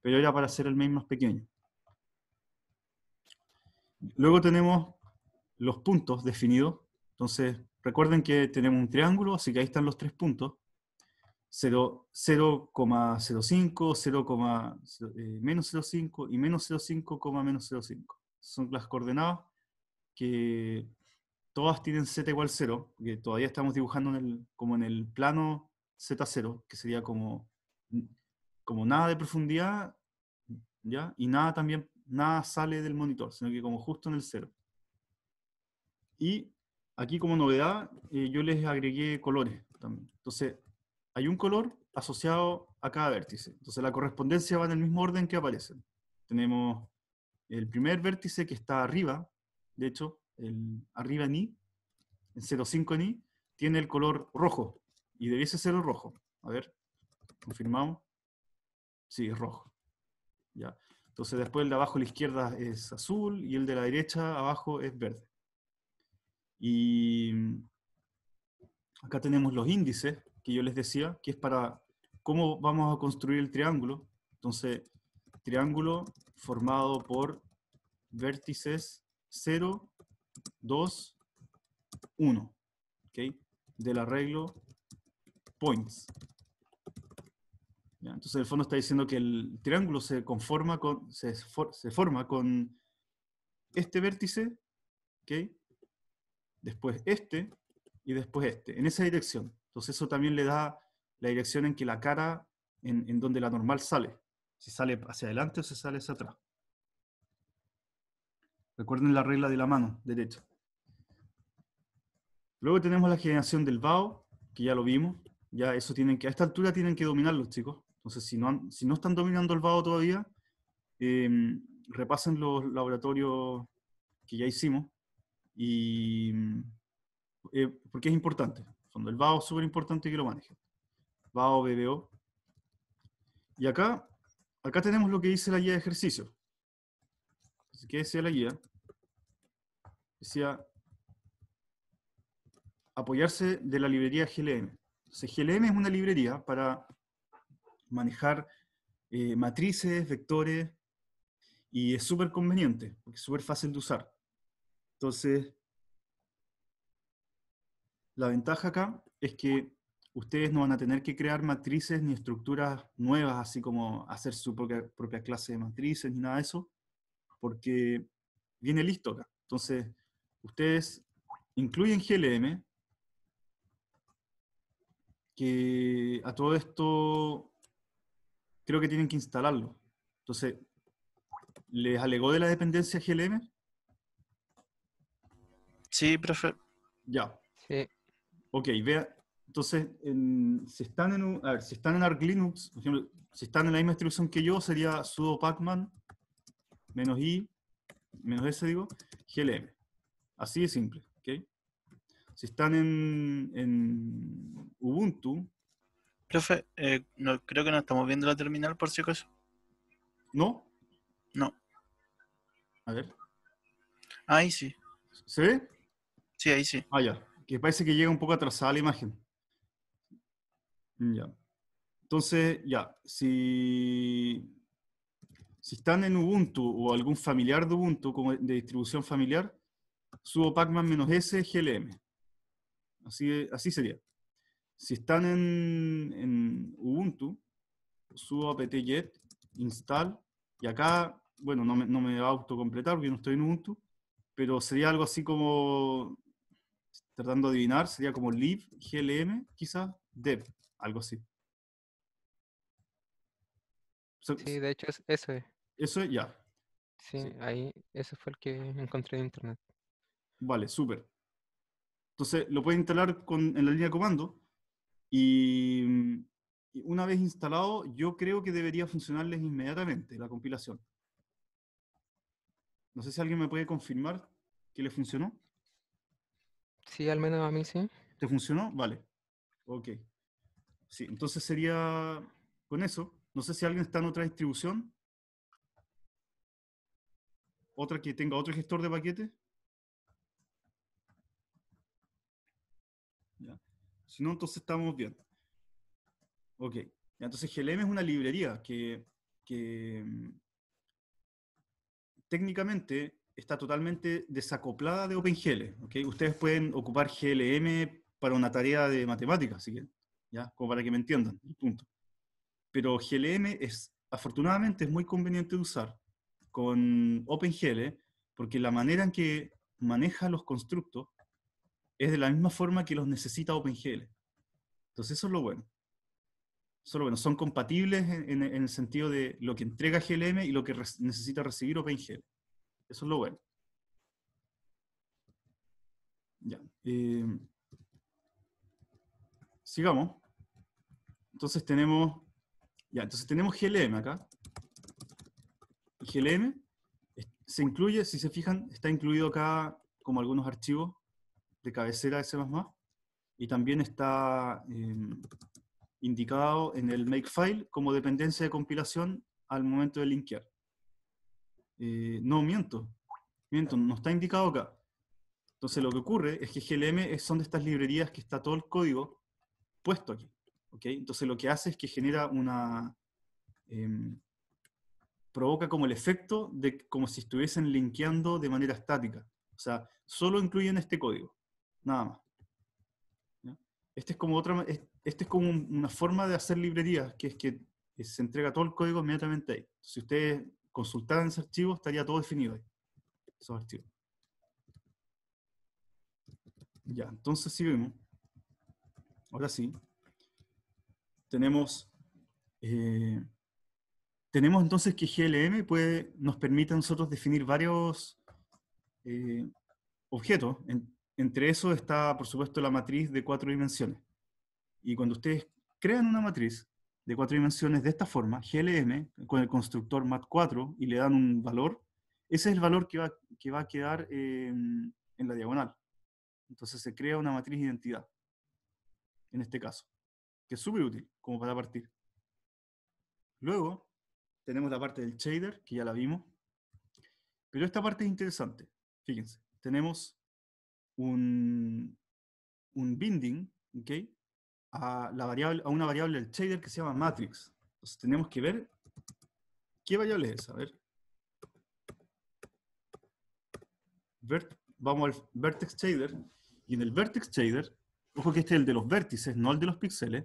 pero era para hacer el main más pequeño. Luego tenemos los puntos definidos. Entonces, recuerden que tenemos un triángulo, así que ahí están los tres puntos. 0,05, 0, eh, menos 0,5 y menos 0,5, menos 0,5. Son las coordenadas que todas tienen z igual 0, que todavía estamos dibujando en el, como en el plano z0, que sería como, como nada de profundidad, ¿ya? Y nada también, nada sale del monitor, sino que como justo en el cero. Y aquí como novedad, eh, yo les agregué colores también. Entonces, hay un color asociado a cada vértice. Entonces, la correspondencia va en el mismo orden que aparecen. Tenemos el primer vértice que está arriba, de hecho, el arriba ni, el 05 ni, tiene el color rojo y debiese ser el rojo. A ver, confirmamos. Sí, rojo. Ya. Entonces después el de abajo a la izquierda es azul y el de la derecha abajo es verde. Y acá tenemos los índices que yo les decía, que es para cómo vamos a construir el triángulo. Entonces, triángulo formado por vértices 0, 2, 1. Del arreglo points. ¿Ya? Entonces el fondo está diciendo que el triángulo se conforma con, se, forma con este vértice, ¿okay? después este y después este, en esa dirección. Entonces eso también le da la dirección en que la cara, en, en donde la normal sale. Si sale hacia adelante o se sale hacia atrás. Recuerden la regla de la mano derecha. Luego tenemos la generación del VAO, que ya lo vimos. Ya eso tienen que, a esta altura tienen que dominarlo, chicos. Entonces, si no, si no están dominando el VAO todavía, em, repasen los laboratorios que ya hicimos. Y, eh, porque es importante. Cuando el VAO es súper importante que lo manejen. VAO, BBO. Y acá, acá tenemos lo que dice la guía de ejercicio. Así ¿qué decía la guía? Decía apoyarse de la librería GLM. GLM es una librería para manejar eh, matrices, vectores, y es súper conveniente, porque es súper fácil de usar. Entonces, la ventaja acá es que ustedes no van a tener que crear matrices ni estructuras nuevas, así como hacer su propia, clase de matrices ni nada de eso, porque viene listo acá. Entonces, ustedes incluyen GLM, que a todo esto creo que tienen que instalarlo. Entonces, ¿les alegó de la dependencia GLM? Sí, profe. Ya. Sí. Ok, vea. Entonces, si están en, a si están en Linux, por ejemplo, si están en la misma distribución que yo, sería sudo pacman menos I, menos S digo, GLM. Así de simple. Si están en, en Ubuntu... Profe, eh, creo que no estamos viendo la terminal por si acaso. ¿No? No. A ver. Ahí sí. ¿Se ve? Sí, ahí sí. Ah, ya. Que parece que llega un poco atrasada la imagen. Ya. Entonces, ya. Si si están en Ubuntu o algún familiar de Ubuntu, como de distribución familiar, subo pacman-s glm. Así, así sería. Si están en, Ubuntu, subo apt-get install, y acá, bueno, no me, va a autocompletar porque no estoy en Ubuntu, pero sería algo así como, tratando de adivinar, sería como lib glm, quizás, dev, algo así. Sí, de hecho es eso. Eso ya. Sí, ahí, ese fue el que encontré en internet. Vale, súper. Entonces, lo puedes instalar en la línea de comando y, mm, y una vez instalado, yo creo que debería funcionarles inmediatamente la compilación. No sé si alguien me puede confirmar que le funcionó. Sí, al menos a mí sí. ¿Te funcionó? Vale. Ok. Sí, entonces sería con eso. No sé si alguien está en otra distribución otra que tenga otro gestor de paquetes. Si no, entonces estamos bien. Ok. Entonces GLM es una librería que, que mm, técnicamente está totalmente desacoplada de OpenGL. ¿okay? Ustedes pueden ocupar GLM para una tarea de matemáticas, así ¿ya? como para que me entiendan, punto. Pero GLM es, afortunadamente, es muy conveniente de usar con OpenGL, porque la manera en que maneja los constructos es de la misma forma que los necesita OpenGL. Entonces eso es lo bueno. Eso es lo bueno. Son compatibles en, el sentido de lo que entrega GLM y lo que necesita recibir OpenGL. Eso es lo bueno. Ya. Eh, sigamos. Entonces tenemos, ya, entonces tenemos GLM acá, GLM se incluye, si se fijan, está incluido acá como algunos archivos de cabecera de C++, y también está em, indicado en el makefile como dependencia de compilación al momento de linkear. Eh, no, miento, miento, no está indicado acá. Entonces lo que ocurre es que GLM son de estas librerías que está todo el código puesto aquí. ¿okay? Entonces lo que hace es que genera una... Em, provoca como el efecto de como si estuviesen linkeando de manera estática. O sea, solo incluyen este código, nada más. ¿Ya? Este es como, otra, este es como una forma de hacer librerías, que es que se entrega todo el código inmediatamente ahí. Si ustedes consultaran ese archivo, estaría todo definido ahí, esos archivos. Ya, entonces si vemos, ahora sí, tenemos eh, tenemos entonces que GLM puede, nos permite a nosotros definir varios eh, objetos. entre esos está, por supuesto, la matriz de cuatro dimensiones. Y cuando ustedes crean una matriz de cuatro dimensiones de esta forma, GLM, con el constructor MAT4, y le dan un valor, ese es el valor que va, que va a quedar eh, en la diagonal. Entonces se crea una matriz de identidad, en este caso, que es súper útil como para partir. Luego, tenemos la parte del shader, que ya la vimos. Pero esta parte es interesante. Fíjense, tenemos un, un binding a, la variable, a una variable del shader que se llama matrix. Entonces tenemos que ver qué variable es. A ver. vamos al vertex shader. Y en el vertex shader, ojo que este es el de los vértices, no el de los píxeles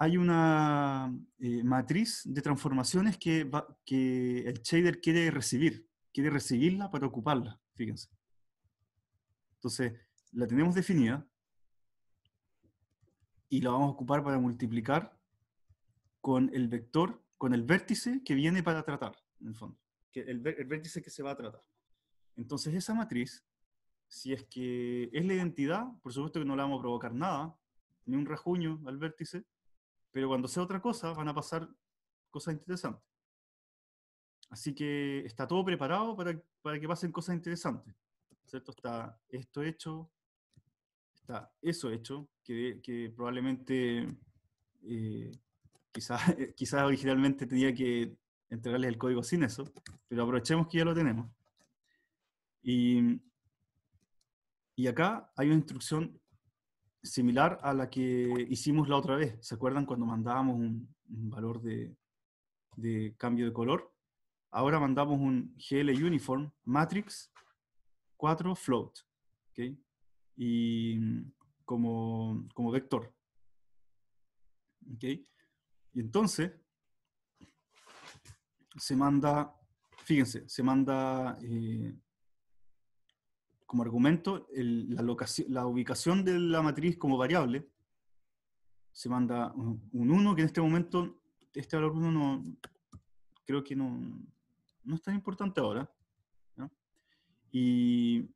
hay una eh, matriz de transformaciones que, que el shader quiere recibir, quiere recibirla para ocuparla, fíjense. Entonces, la tenemos definida y la vamos a ocupar para multiplicar con el vector, con el vértice que viene para tratar, en el fondo, que el, vértice que se va a tratar. Entonces, esa matriz, si es que es la identidad, por supuesto que no le vamos a provocar nada, ni un rajuño al vértice, pero cuando sea otra cosa, van a pasar cosas interesantes. Así que está todo preparado para, para que pasen cosas interesantes. ¿Cierto? Está esto hecho, está eso hecho, que, que probablemente eh, quizás eh, originalmente tenía que entregarles el código sin eso, pero aprovechemos que ya lo tenemos. Y, y acá hay una instrucción similar a la que hicimos la otra vez. ¿Se acuerdan cuando mandábamos un, valor de, cambio de color? Ahora mandamos un GL Uniform Matrix 4 Float, ok y mm, como, vector. ¿Ok? Y entonces se manda, fíjense, se manda eh, como argumento la, la ubicación de la matriz como variable. Se manda un 1, que en este momento este valor 1 no, creo que no, es tan importante ahora. Y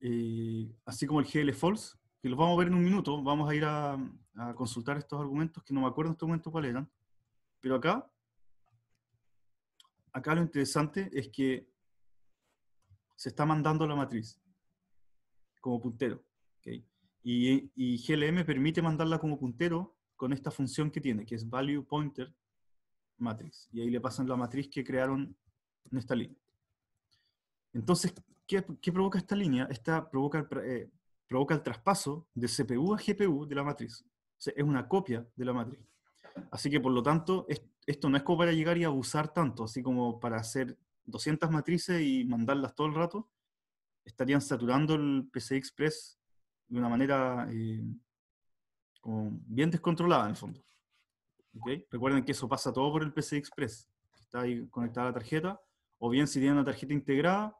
eh, así como el GL false, que los vamos a ver en un minuto, vamos a ir a, a consultar estos argumentos que no me acuerdo en este momento cuáles eran. Pero acá, acá lo interesante es que se está mandando la matriz como puntero. Y, GLM permite mandarla como puntero con esta función que tiene, que es value pointer matrix. Y ahí le pasan la matriz que crearon en esta línea. Entonces, ¿qué, provoca esta línea? Esta provoca el, eh, provoca el traspaso de CPU a GPU de la matriz. es una copia de la matriz. Así que, por lo tanto, esto no es como para llegar y abusar tanto, así como para hacer 200 matrices y mandarlas todo el rato, estarían saturando el PCI Express de una manera eh, bien descontrolada en el fondo. Recuerden que eso pasa todo por el PCI Express, está ahí conectada a la tarjeta, o bien si tienen una tarjeta integrada,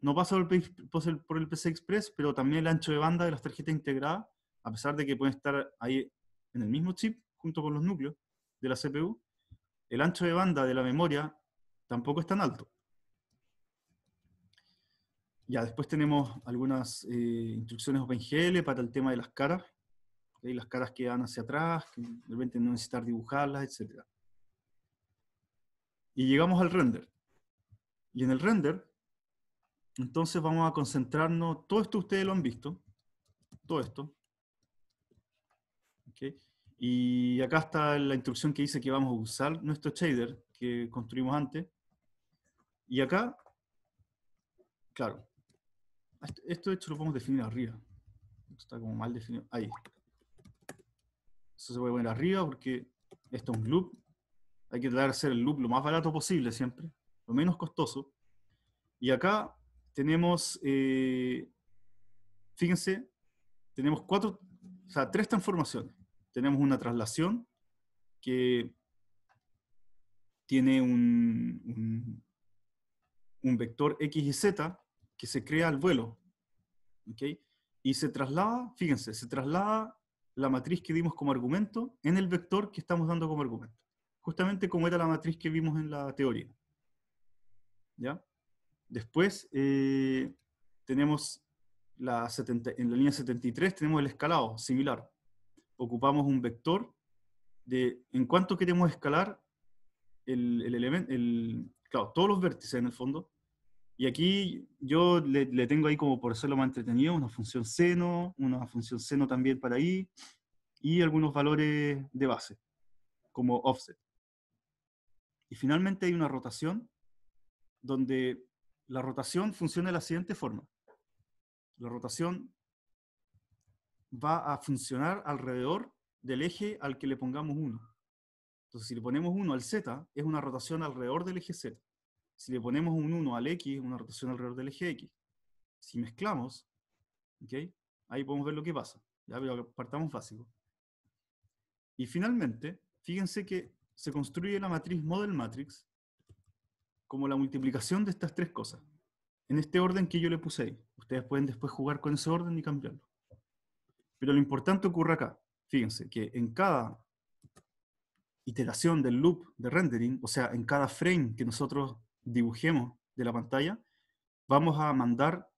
no pasa por el, por el PCI Express, pero también el ancho de banda de las tarjetas integradas, a pesar de que pueden estar ahí en el mismo chip, junto con los núcleos de la CPU, el ancho de banda de la memoria tampoco es tan alto. Ya, después tenemos algunas eh, instrucciones OpenGL para el tema de las caras. Las caras que van hacia atrás, que de no necesitar dibujarlas, etc. Y llegamos al render. Y en el render, entonces vamos a concentrarnos, todo esto ustedes lo han visto, todo esto. Y acá está la instrucción que dice que vamos a usar nuestro shader que construimos antes. Y acá, claro, esto de hecho lo podemos definir arriba. Está como mal definido. Ahí. Eso se puede poner arriba porque esto es un loop. Hay que tratar de hacer el loop lo más barato posible siempre, lo menos costoso. Y acá tenemos, eh, fíjense, tenemos cuatro, o sea, tres transformaciones. Tenemos una traslación que tiene un, un, un vector x y z que se crea al vuelo. Y se traslada, fíjense, se traslada la matriz que dimos como argumento en el vector que estamos dando como argumento. Justamente como era la matriz que vimos en la teoría. ¿Ya? Después eh, tenemos la en la línea 73 tenemos el escalado, similar. Ocupamos un vector de en cuánto queremos escalar el, el elemento, el, claro, todos los vértices en el fondo, y aquí yo le, tengo ahí como por hacerlo más entretenido, una función seno, una función seno también para ahí y algunos valores de base, como offset. Y finalmente hay una rotación, donde la rotación funciona de la siguiente forma. La rotación va a funcionar alrededor del eje al que le pongamos 1. Entonces, si le ponemos 1 al z, es una rotación alrededor del eje z. Si le ponemos un 1 al X, una rotación alrededor del eje X. Si mezclamos, ¿okay? ahí podemos ver lo que pasa. Ya, lo apartamos fácil. Y finalmente, fíjense que se construye la matriz Model Matrix como la multiplicación de estas tres cosas. En este orden que yo le puse ahí. Ustedes pueden después jugar con ese orden y cambiarlo. Pero lo importante ocurre acá. Fíjense que en cada iteración del loop de rendering, o sea, en cada frame que nosotros dibujemos de la pantalla, vamos a mandar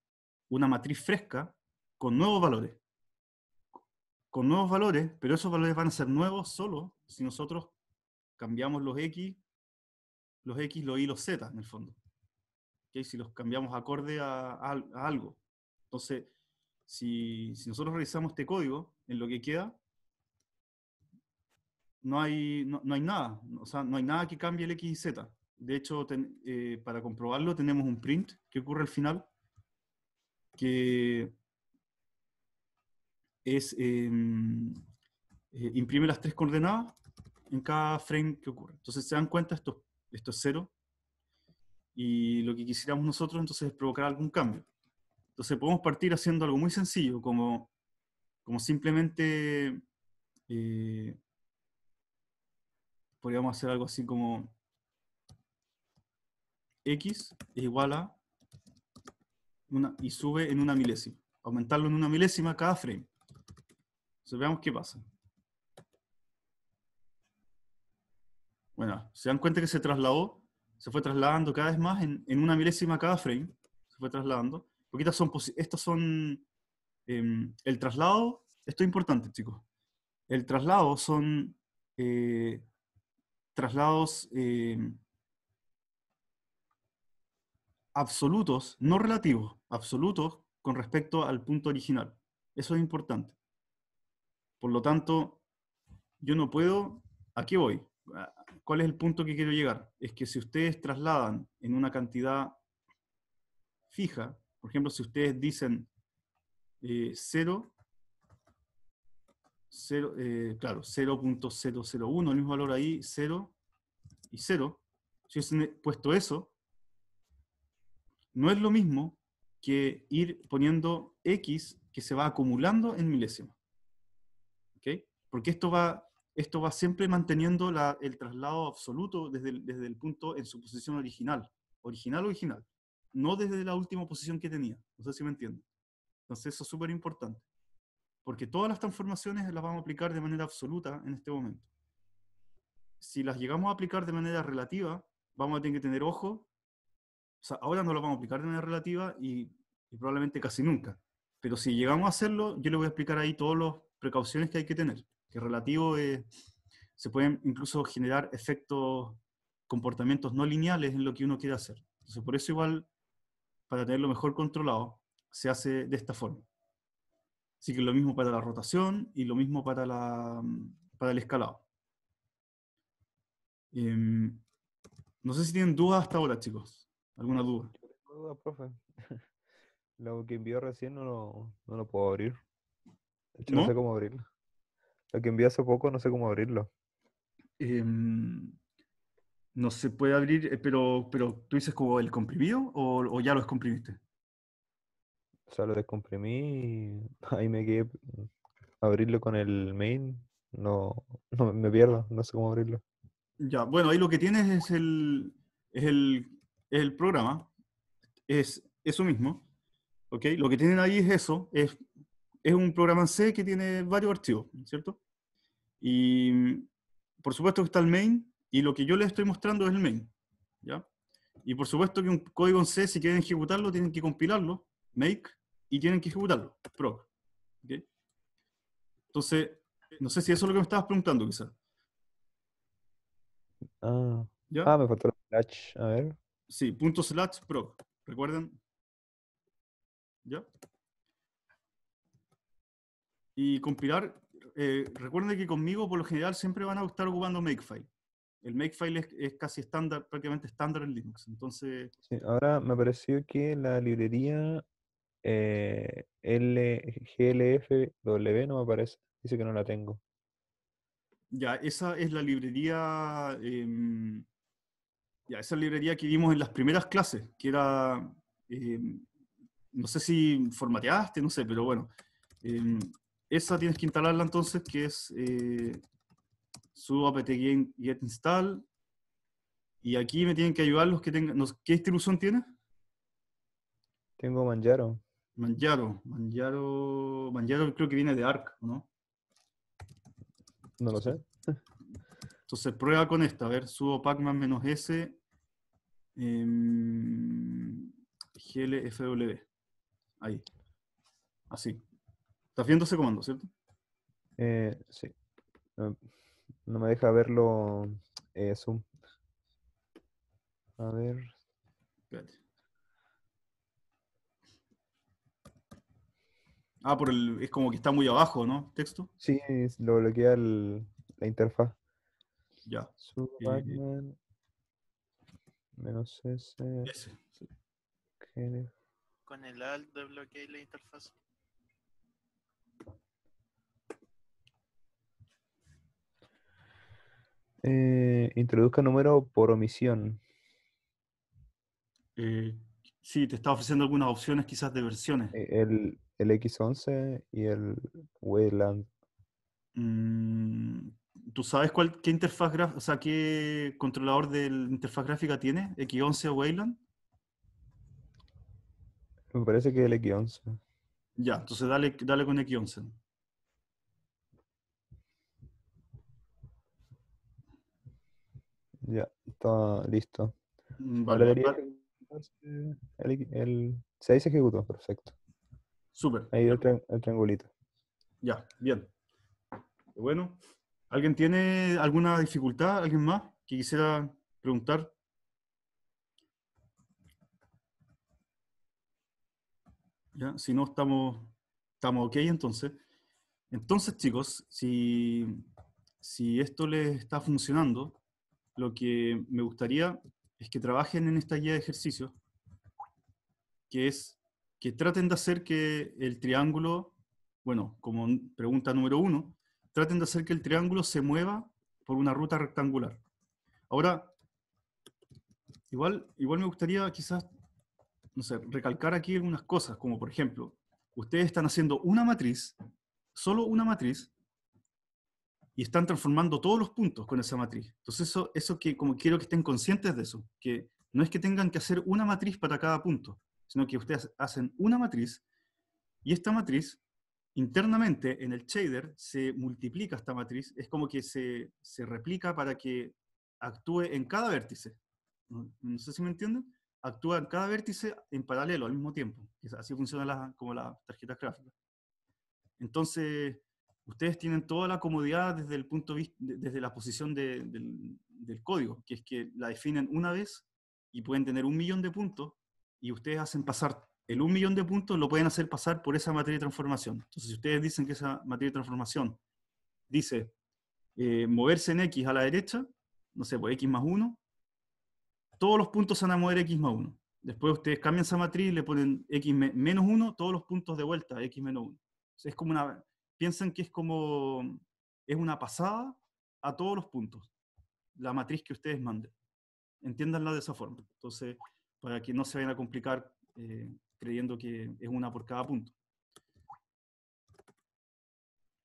una matriz fresca con nuevos valores. Con nuevos valores, pero esos valores van a ser nuevos solo si nosotros cambiamos los X, los X, los Y, los Z en el fondo. Si los cambiamos acorde a, algo. Entonces, si, nosotros realizamos este código, en lo que queda, no hay, no, hay nada. O sea, no hay nada que cambie el X y Z. De hecho, eh, para comprobarlo tenemos un print que ocurre al final, que es em, eh, imprime las tres coordenadas en cada frame que ocurre. Entonces se dan cuenta, esto, es cero, y lo que quisiéramos nosotros entonces es provocar algún cambio. Entonces podemos partir haciendo algo muy sencillo, como, como simplemente eh, podríamos hacer algo así como X es igual a una, y sube en una milésima. Aumentarlo en una milésima cada frame. Entonces veamos qué pasa. Bueno, se dan cuenta que se trasladó, se fue trasladando cada vez más en, una milésima cada frame. Se fue trasladando. Porque son, son em, el traslado, esto es importante chicos. El traslado son eh, traslados em, absolutos, no relativos, absolutos con respecto al punto original. Eso es importante. Por lo tanto, yo no puedo, ¿a qué voy? Ah, ¿Cuál es el punto que quiero llegar? Es que si ustedes trasladan en una cantidad fija, por ejemplo, si ustedes dicen 0, eh, 0. Eh, claro, 0.001, el mismo valor ahí, 0 y 0, si hubiesen puesto eso, no es lo mismo que ir poniendo X que se va acumulando en milésima. Porque esto va, esto va siempre manteniendo el traslado absoluto desde el, punto en su posición original. Original, original. No desde la última posición que tenía. No sé si me entienden. Entonces eso es súper importante. Porque todas las transformaciones las vamos a aplicar de manera absoluta en este momento. Si las llegamos a aplicar de manera relativa, vamos a tener que tener ojo o sea, ahora no lo vamos a aplicar de manera relativa y, probablemente casi nunca. Pero si llegamos a hacerlo, yo le voy a explicar ahí todas las precauciones que hay que tener. Que relativo eh, se pueden incluso generar efectos, comportamientos no lineales en lo que uno quiere hacer. Entonces, por eso igual, para tenerlo mejor controlado, se hace de esta forma. Así que lo mismo para la rotación y lo mismo para, la, para el escalado. Em, no sé si tienen dudas hasta ahora, chicos. ¿Alguna duda? No duda, profe. Lo que envió recién no lo, puedo abrir. De hecho, ¿No? sé cómo abrirlo. Lo que envió hace poco no sé cómo abrirlo. Em, no se puede abrir, eh, pero, pero tú dices como el comprimido o, ya lo descomprimiste? O lo descomprimí y ahí me quedé. Mm, abrirlo con el main, no, no me pierdo, no sé cómo abrirlo. Ya, bueno, ahí lo que tienes es el, es el el programa, es eso mismo. ¿ok? Lo que tienen ahí es eso, es, es un programa C que tiene varios archivos, ¿cierto? Y por supuesto que está el main, y lo que yo les estoy mostrando es el main, ¿ya? Y por supuesto que un código en C, si quieren ejecutarlo, tienen que compilarlo, make, y tienen que ejecutarlo, pro, ¿ok? Entonces, no sé si eso es lo que me estabas preguntando, quizás. Ah, ¿Ya? ah me faltó el flash, a ver. Sí, punto slash proc. ¿Recuerdan? ¿Ya? Y compilar, eh, recuerden que conmigo por lo general siempre van a estar ocupando makefile. El makefile es, casi estándar, prácticamente estándar en Linux. Entonces. Sí, ahora me pareció que la librería eh, LGLFW no me aparece. Dice que no la tengo. Ya, esa es la librería em, esa librería que vimos en las primeras clases, que era, eh, no sé si formateaste, no sé, pero bueno. Eh, esa tienes que instalarla entonces, que es eh, apt get install. Y aquí me tienen que ayudar los que tengan. ¿Qué distribución tienes? Tengo Manjaro. Manjaro, Manjaro, Manjaro creo que viene de ARC, ¿no? No lo sé. Entonces prueba con esta, a ver, sudo pacman-s Em, glfw. Ahí. Así. ¿Estás viendo ese comando, cierto? Eh, sí. No, me deja verlo eh, Zoom. A ver. Espérate. Ah, por el, es como que está muy abajo, ¿no? ¿Texto? Sí, lo bloquea la interfaz. Ya. Eh, Menos S. S. Con el alt de la interfaz. Eh, introduzca número por omisión. Eh, sí, te está ofreciendo algunas opciones quizás de versiones. Eh, el, el X11 y el Wayland. ¿Tú sabes cuál, qué interfaz o sea, qué controlador de interfaz gráfica tiene? ¿X11 o Wayland? Me parece que el X11. Ya, entonces dale, dale con X11. Ya, está listo. Mm, vale, El, se dice ejecutó, perfecto. Súper. Ahí el triangulito. Ya, bien. Bueno. ¿Alguien tiene alguna dificultad? ¿Alguien más que quisiera preguntar? Si no, estamos, estamos ok entonces. Entonces, chicos, si, si esto les está funcionando, lo que me gustaría es que trabajen en esta guía de ejercicios, que es que traten de hacer que el triángulo, bueno, como pregunta número uno, traten de hacer que el triángulo se mueva por una ruta rectangular. Ahora, igual, igual me gustaría quizás, no sé, recalcar aquí algunas cosas, como por ejemplo, ustedes están haciendo una matriz, solo una matriz, y están transformando todos los puntos con esa matriz. Entonces eso, eso que como quiero que estén conscientes de eso, que no es que tengan que hacer una matriz para cada punto, sino que ustedes hacen una matriz, y esta matriz Internamente, en el shader se multiplica esta matriz, es como que se, replica para que actúe en cada vértice. No, sé si me entienden. Actúa en cada vértice en paralelo, al mismo tiempo. Así funciona como las tarjetas gráficas. Entonces, ustedes tienen toda la comodidad desde, el punto desde la posición del código, que es que la definen una vez y pueden tener un millón de puntos y ustedes hacen pasar el un millón de puntos lo pueden hacer pasar por esa materia de transformación. Entonces, si ustedes dicen que esa materia de transformación dice eh, moverse en X a la derecha, no sé, pues X más 1, todos los puntos se van a mover X más 1. Después ustedes cambian esa matriz, le ponen X menos 1, todos los puntos de vuelta, X menos 1. es como una, piensen que es como, es una pasada a todos los puntos, la matriz que ustedes manden. Entiéndanla de esa forma. Entonces, para que no se vayan a complicar eh, creyendo que es una por cada punto.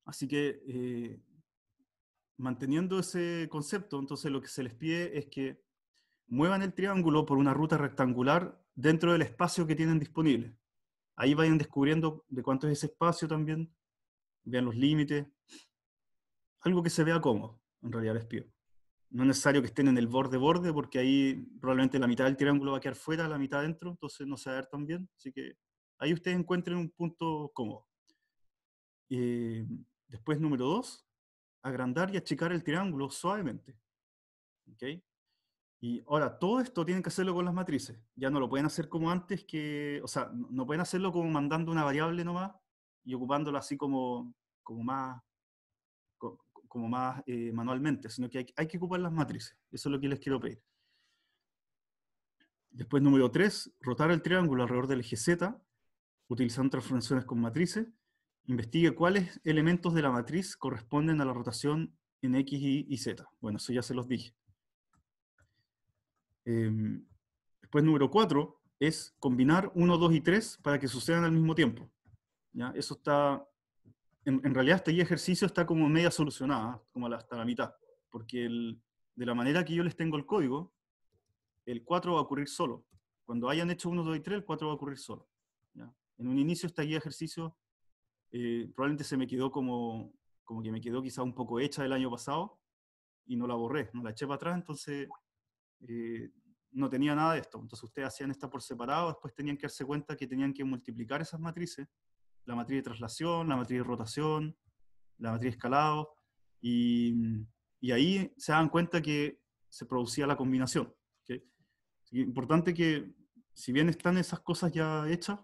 Así que, eh, manteniendo ese concepto, entonces lo que se les pide es que muevan el triángulo por una ruta rectangular dentro del espacio que tienen disponible. Ahí vayan descubriendo de cuánto es ese espacio también, vean los límites, algo que se vea cómodo, en realidad les pido no es necesario que estén en el borde-borde, porque ahí probablemente la mitad del triángulo va a quedar fuera, la mitad dentro, entonces no se va a ver tan bien. Así que ahí ustedes encuentren un punto cómodo. Eh, después, número dos, agrandar y achicar el triángulo suavemente. ¿Okay? Y ahora, todo esto tienen que hacerlo con las matrices. Ya no lo pueden hacer como antes, que, o sea, no pueden hacerlo como mandando una variable nomás y ocupándola así como, como más, como más eh, manualmente, sino que hay, que ocupar las matrices. Eso es lo que les quiero pedir. Después, número 3, rotar el triángulo alrededor del eje Z, utilizando transformaciones con matrices. Investigue cuáles elementos de la matriz corresponden a la rotación en X, Y y Z. Bueno, eso ya se los dije. Em, después, número 4, es combinar 1, 2 y 3 para que sucedan al mismo tiempo. ¿Ya? Eso está en, realidad esta guía ejercicio está como media solucionada, como hasta la mitad, porque de la manera que yo les tengo el código, el 4 va a ocurrir solo. Cuando hayan hecho 1, 2 y 3, el 4 va a ocurrir solo. En un inicio esta guía ejercicio eh, probablemente se me quedó como, como que me quedó quizá un poco hecha del año pasado y no la borré, no la eché para atrás, entonces eh, no tenía nada de esto. Entonces ustedes hacían esta por separado, después tenían que darse cuenta que tenían que multiplicar esas matrices la matriz de traslación, la matriz de rotación, la matriz de escalado, y, ahí se dan cuenta que se producía la combinación. ¿okay? importante que, si bien están esas cosas ya hechas,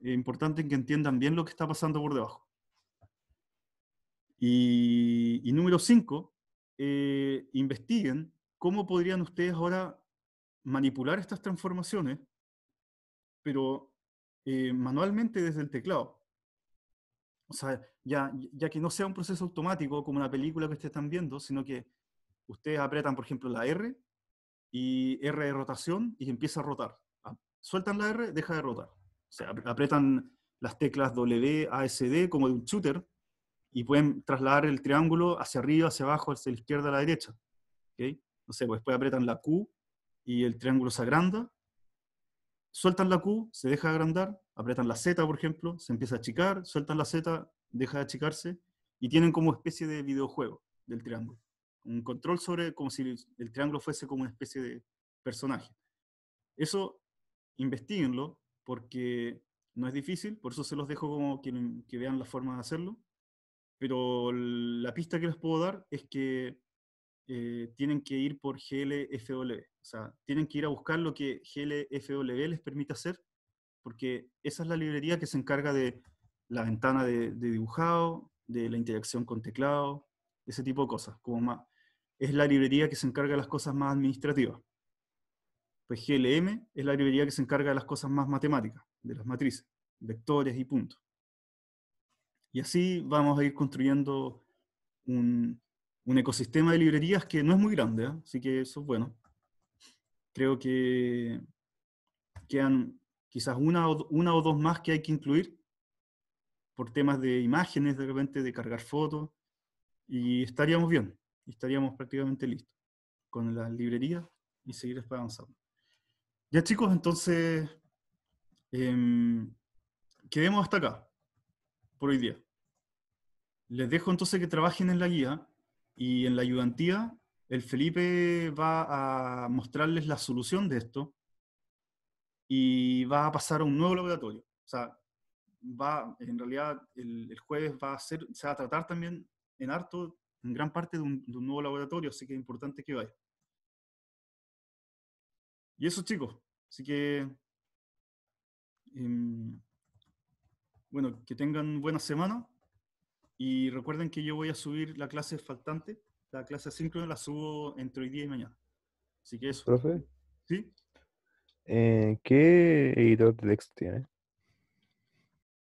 es importante que entiendan bien lo que está pasando por debajo. Y, número cinco, eh, investiguen cómo podrían ustedes ahora manipular estas transformaciones, pero eh, manualmente desde el teclado o sea, ya, ya que no sea un proceso automático como una película que ustedes están viendo, sino que ustedes apretan, por ejemplo, la R y R de rotación y empieza a rotar. Ah, sueltan la R, deja de rotar. O sea, apretan las teclas W, A, S, D como de un shooter y pueden trasladar el triángulo hacia arriba, hacia abajo, hacia la izquierda, a la derecha. ¿Okay? No sé, pues después apretan la Q y el triángulo se agranda. Sueltan la Q, se deja agrandar, apretan la Z, por ejemplo, se empieza a achicar, sueltan la Z, deja de achicarse y tienen como especie de videojuego del triángulo. Un control sobre como si el triángulo fuese como una especie de personaje. Eso investiguenlo porque no es difícil, por eso se los dejo como que, vean la forma de hacerlo. Pero la pista que les puedo dar es que eh, tienen que ir por GLFW. O sea, tienen que ir a buscar lo que GLFW les permite hacer porque esa es la librería que se encarga de la ventana de, dibujado, de la interacción con teclado, ese tipo de cosas. Como es la librería que se encarga de las cosas más administrativas. Pues GLM es la librería que se encarga de las cosas más matemáticas, de las matrices, vectores y puntos. Y así vamos a ir construyendo un, ecosistema de librerías que no es muy grande, ¿eh? así que eso es bueno. Creo que quedan quizás una o, una o dos más que hay que incluir por temas de imágenes, de repente de cargar fotos, y estaríamos bien, estaríamos prácticamente listos con las librerías y seguir avanzando. Ya chicos, entonces, em, quedemos hasta acá por hoy día. Les dejo entonces que trabajen en la guía y en la ayudantía. El Felipe va a mostrarles la solución de esto, y va a pasar a un nuevo laboratorio. O sea, va, en realidad el, jueves va a ser, se va a tratar también en harto, en gran parte de un, nuevo laboratorio, así que es importante que vaya. Y eso chicos, así que em, bueno, que tengan buena semana y recuerden que yo voy a subir la clase faltante, la clase asíncrona la subo entre hoy día y mañana. Así que eso. ¿Profe? Sí. Eh, ¿Qué editor de texto tiene?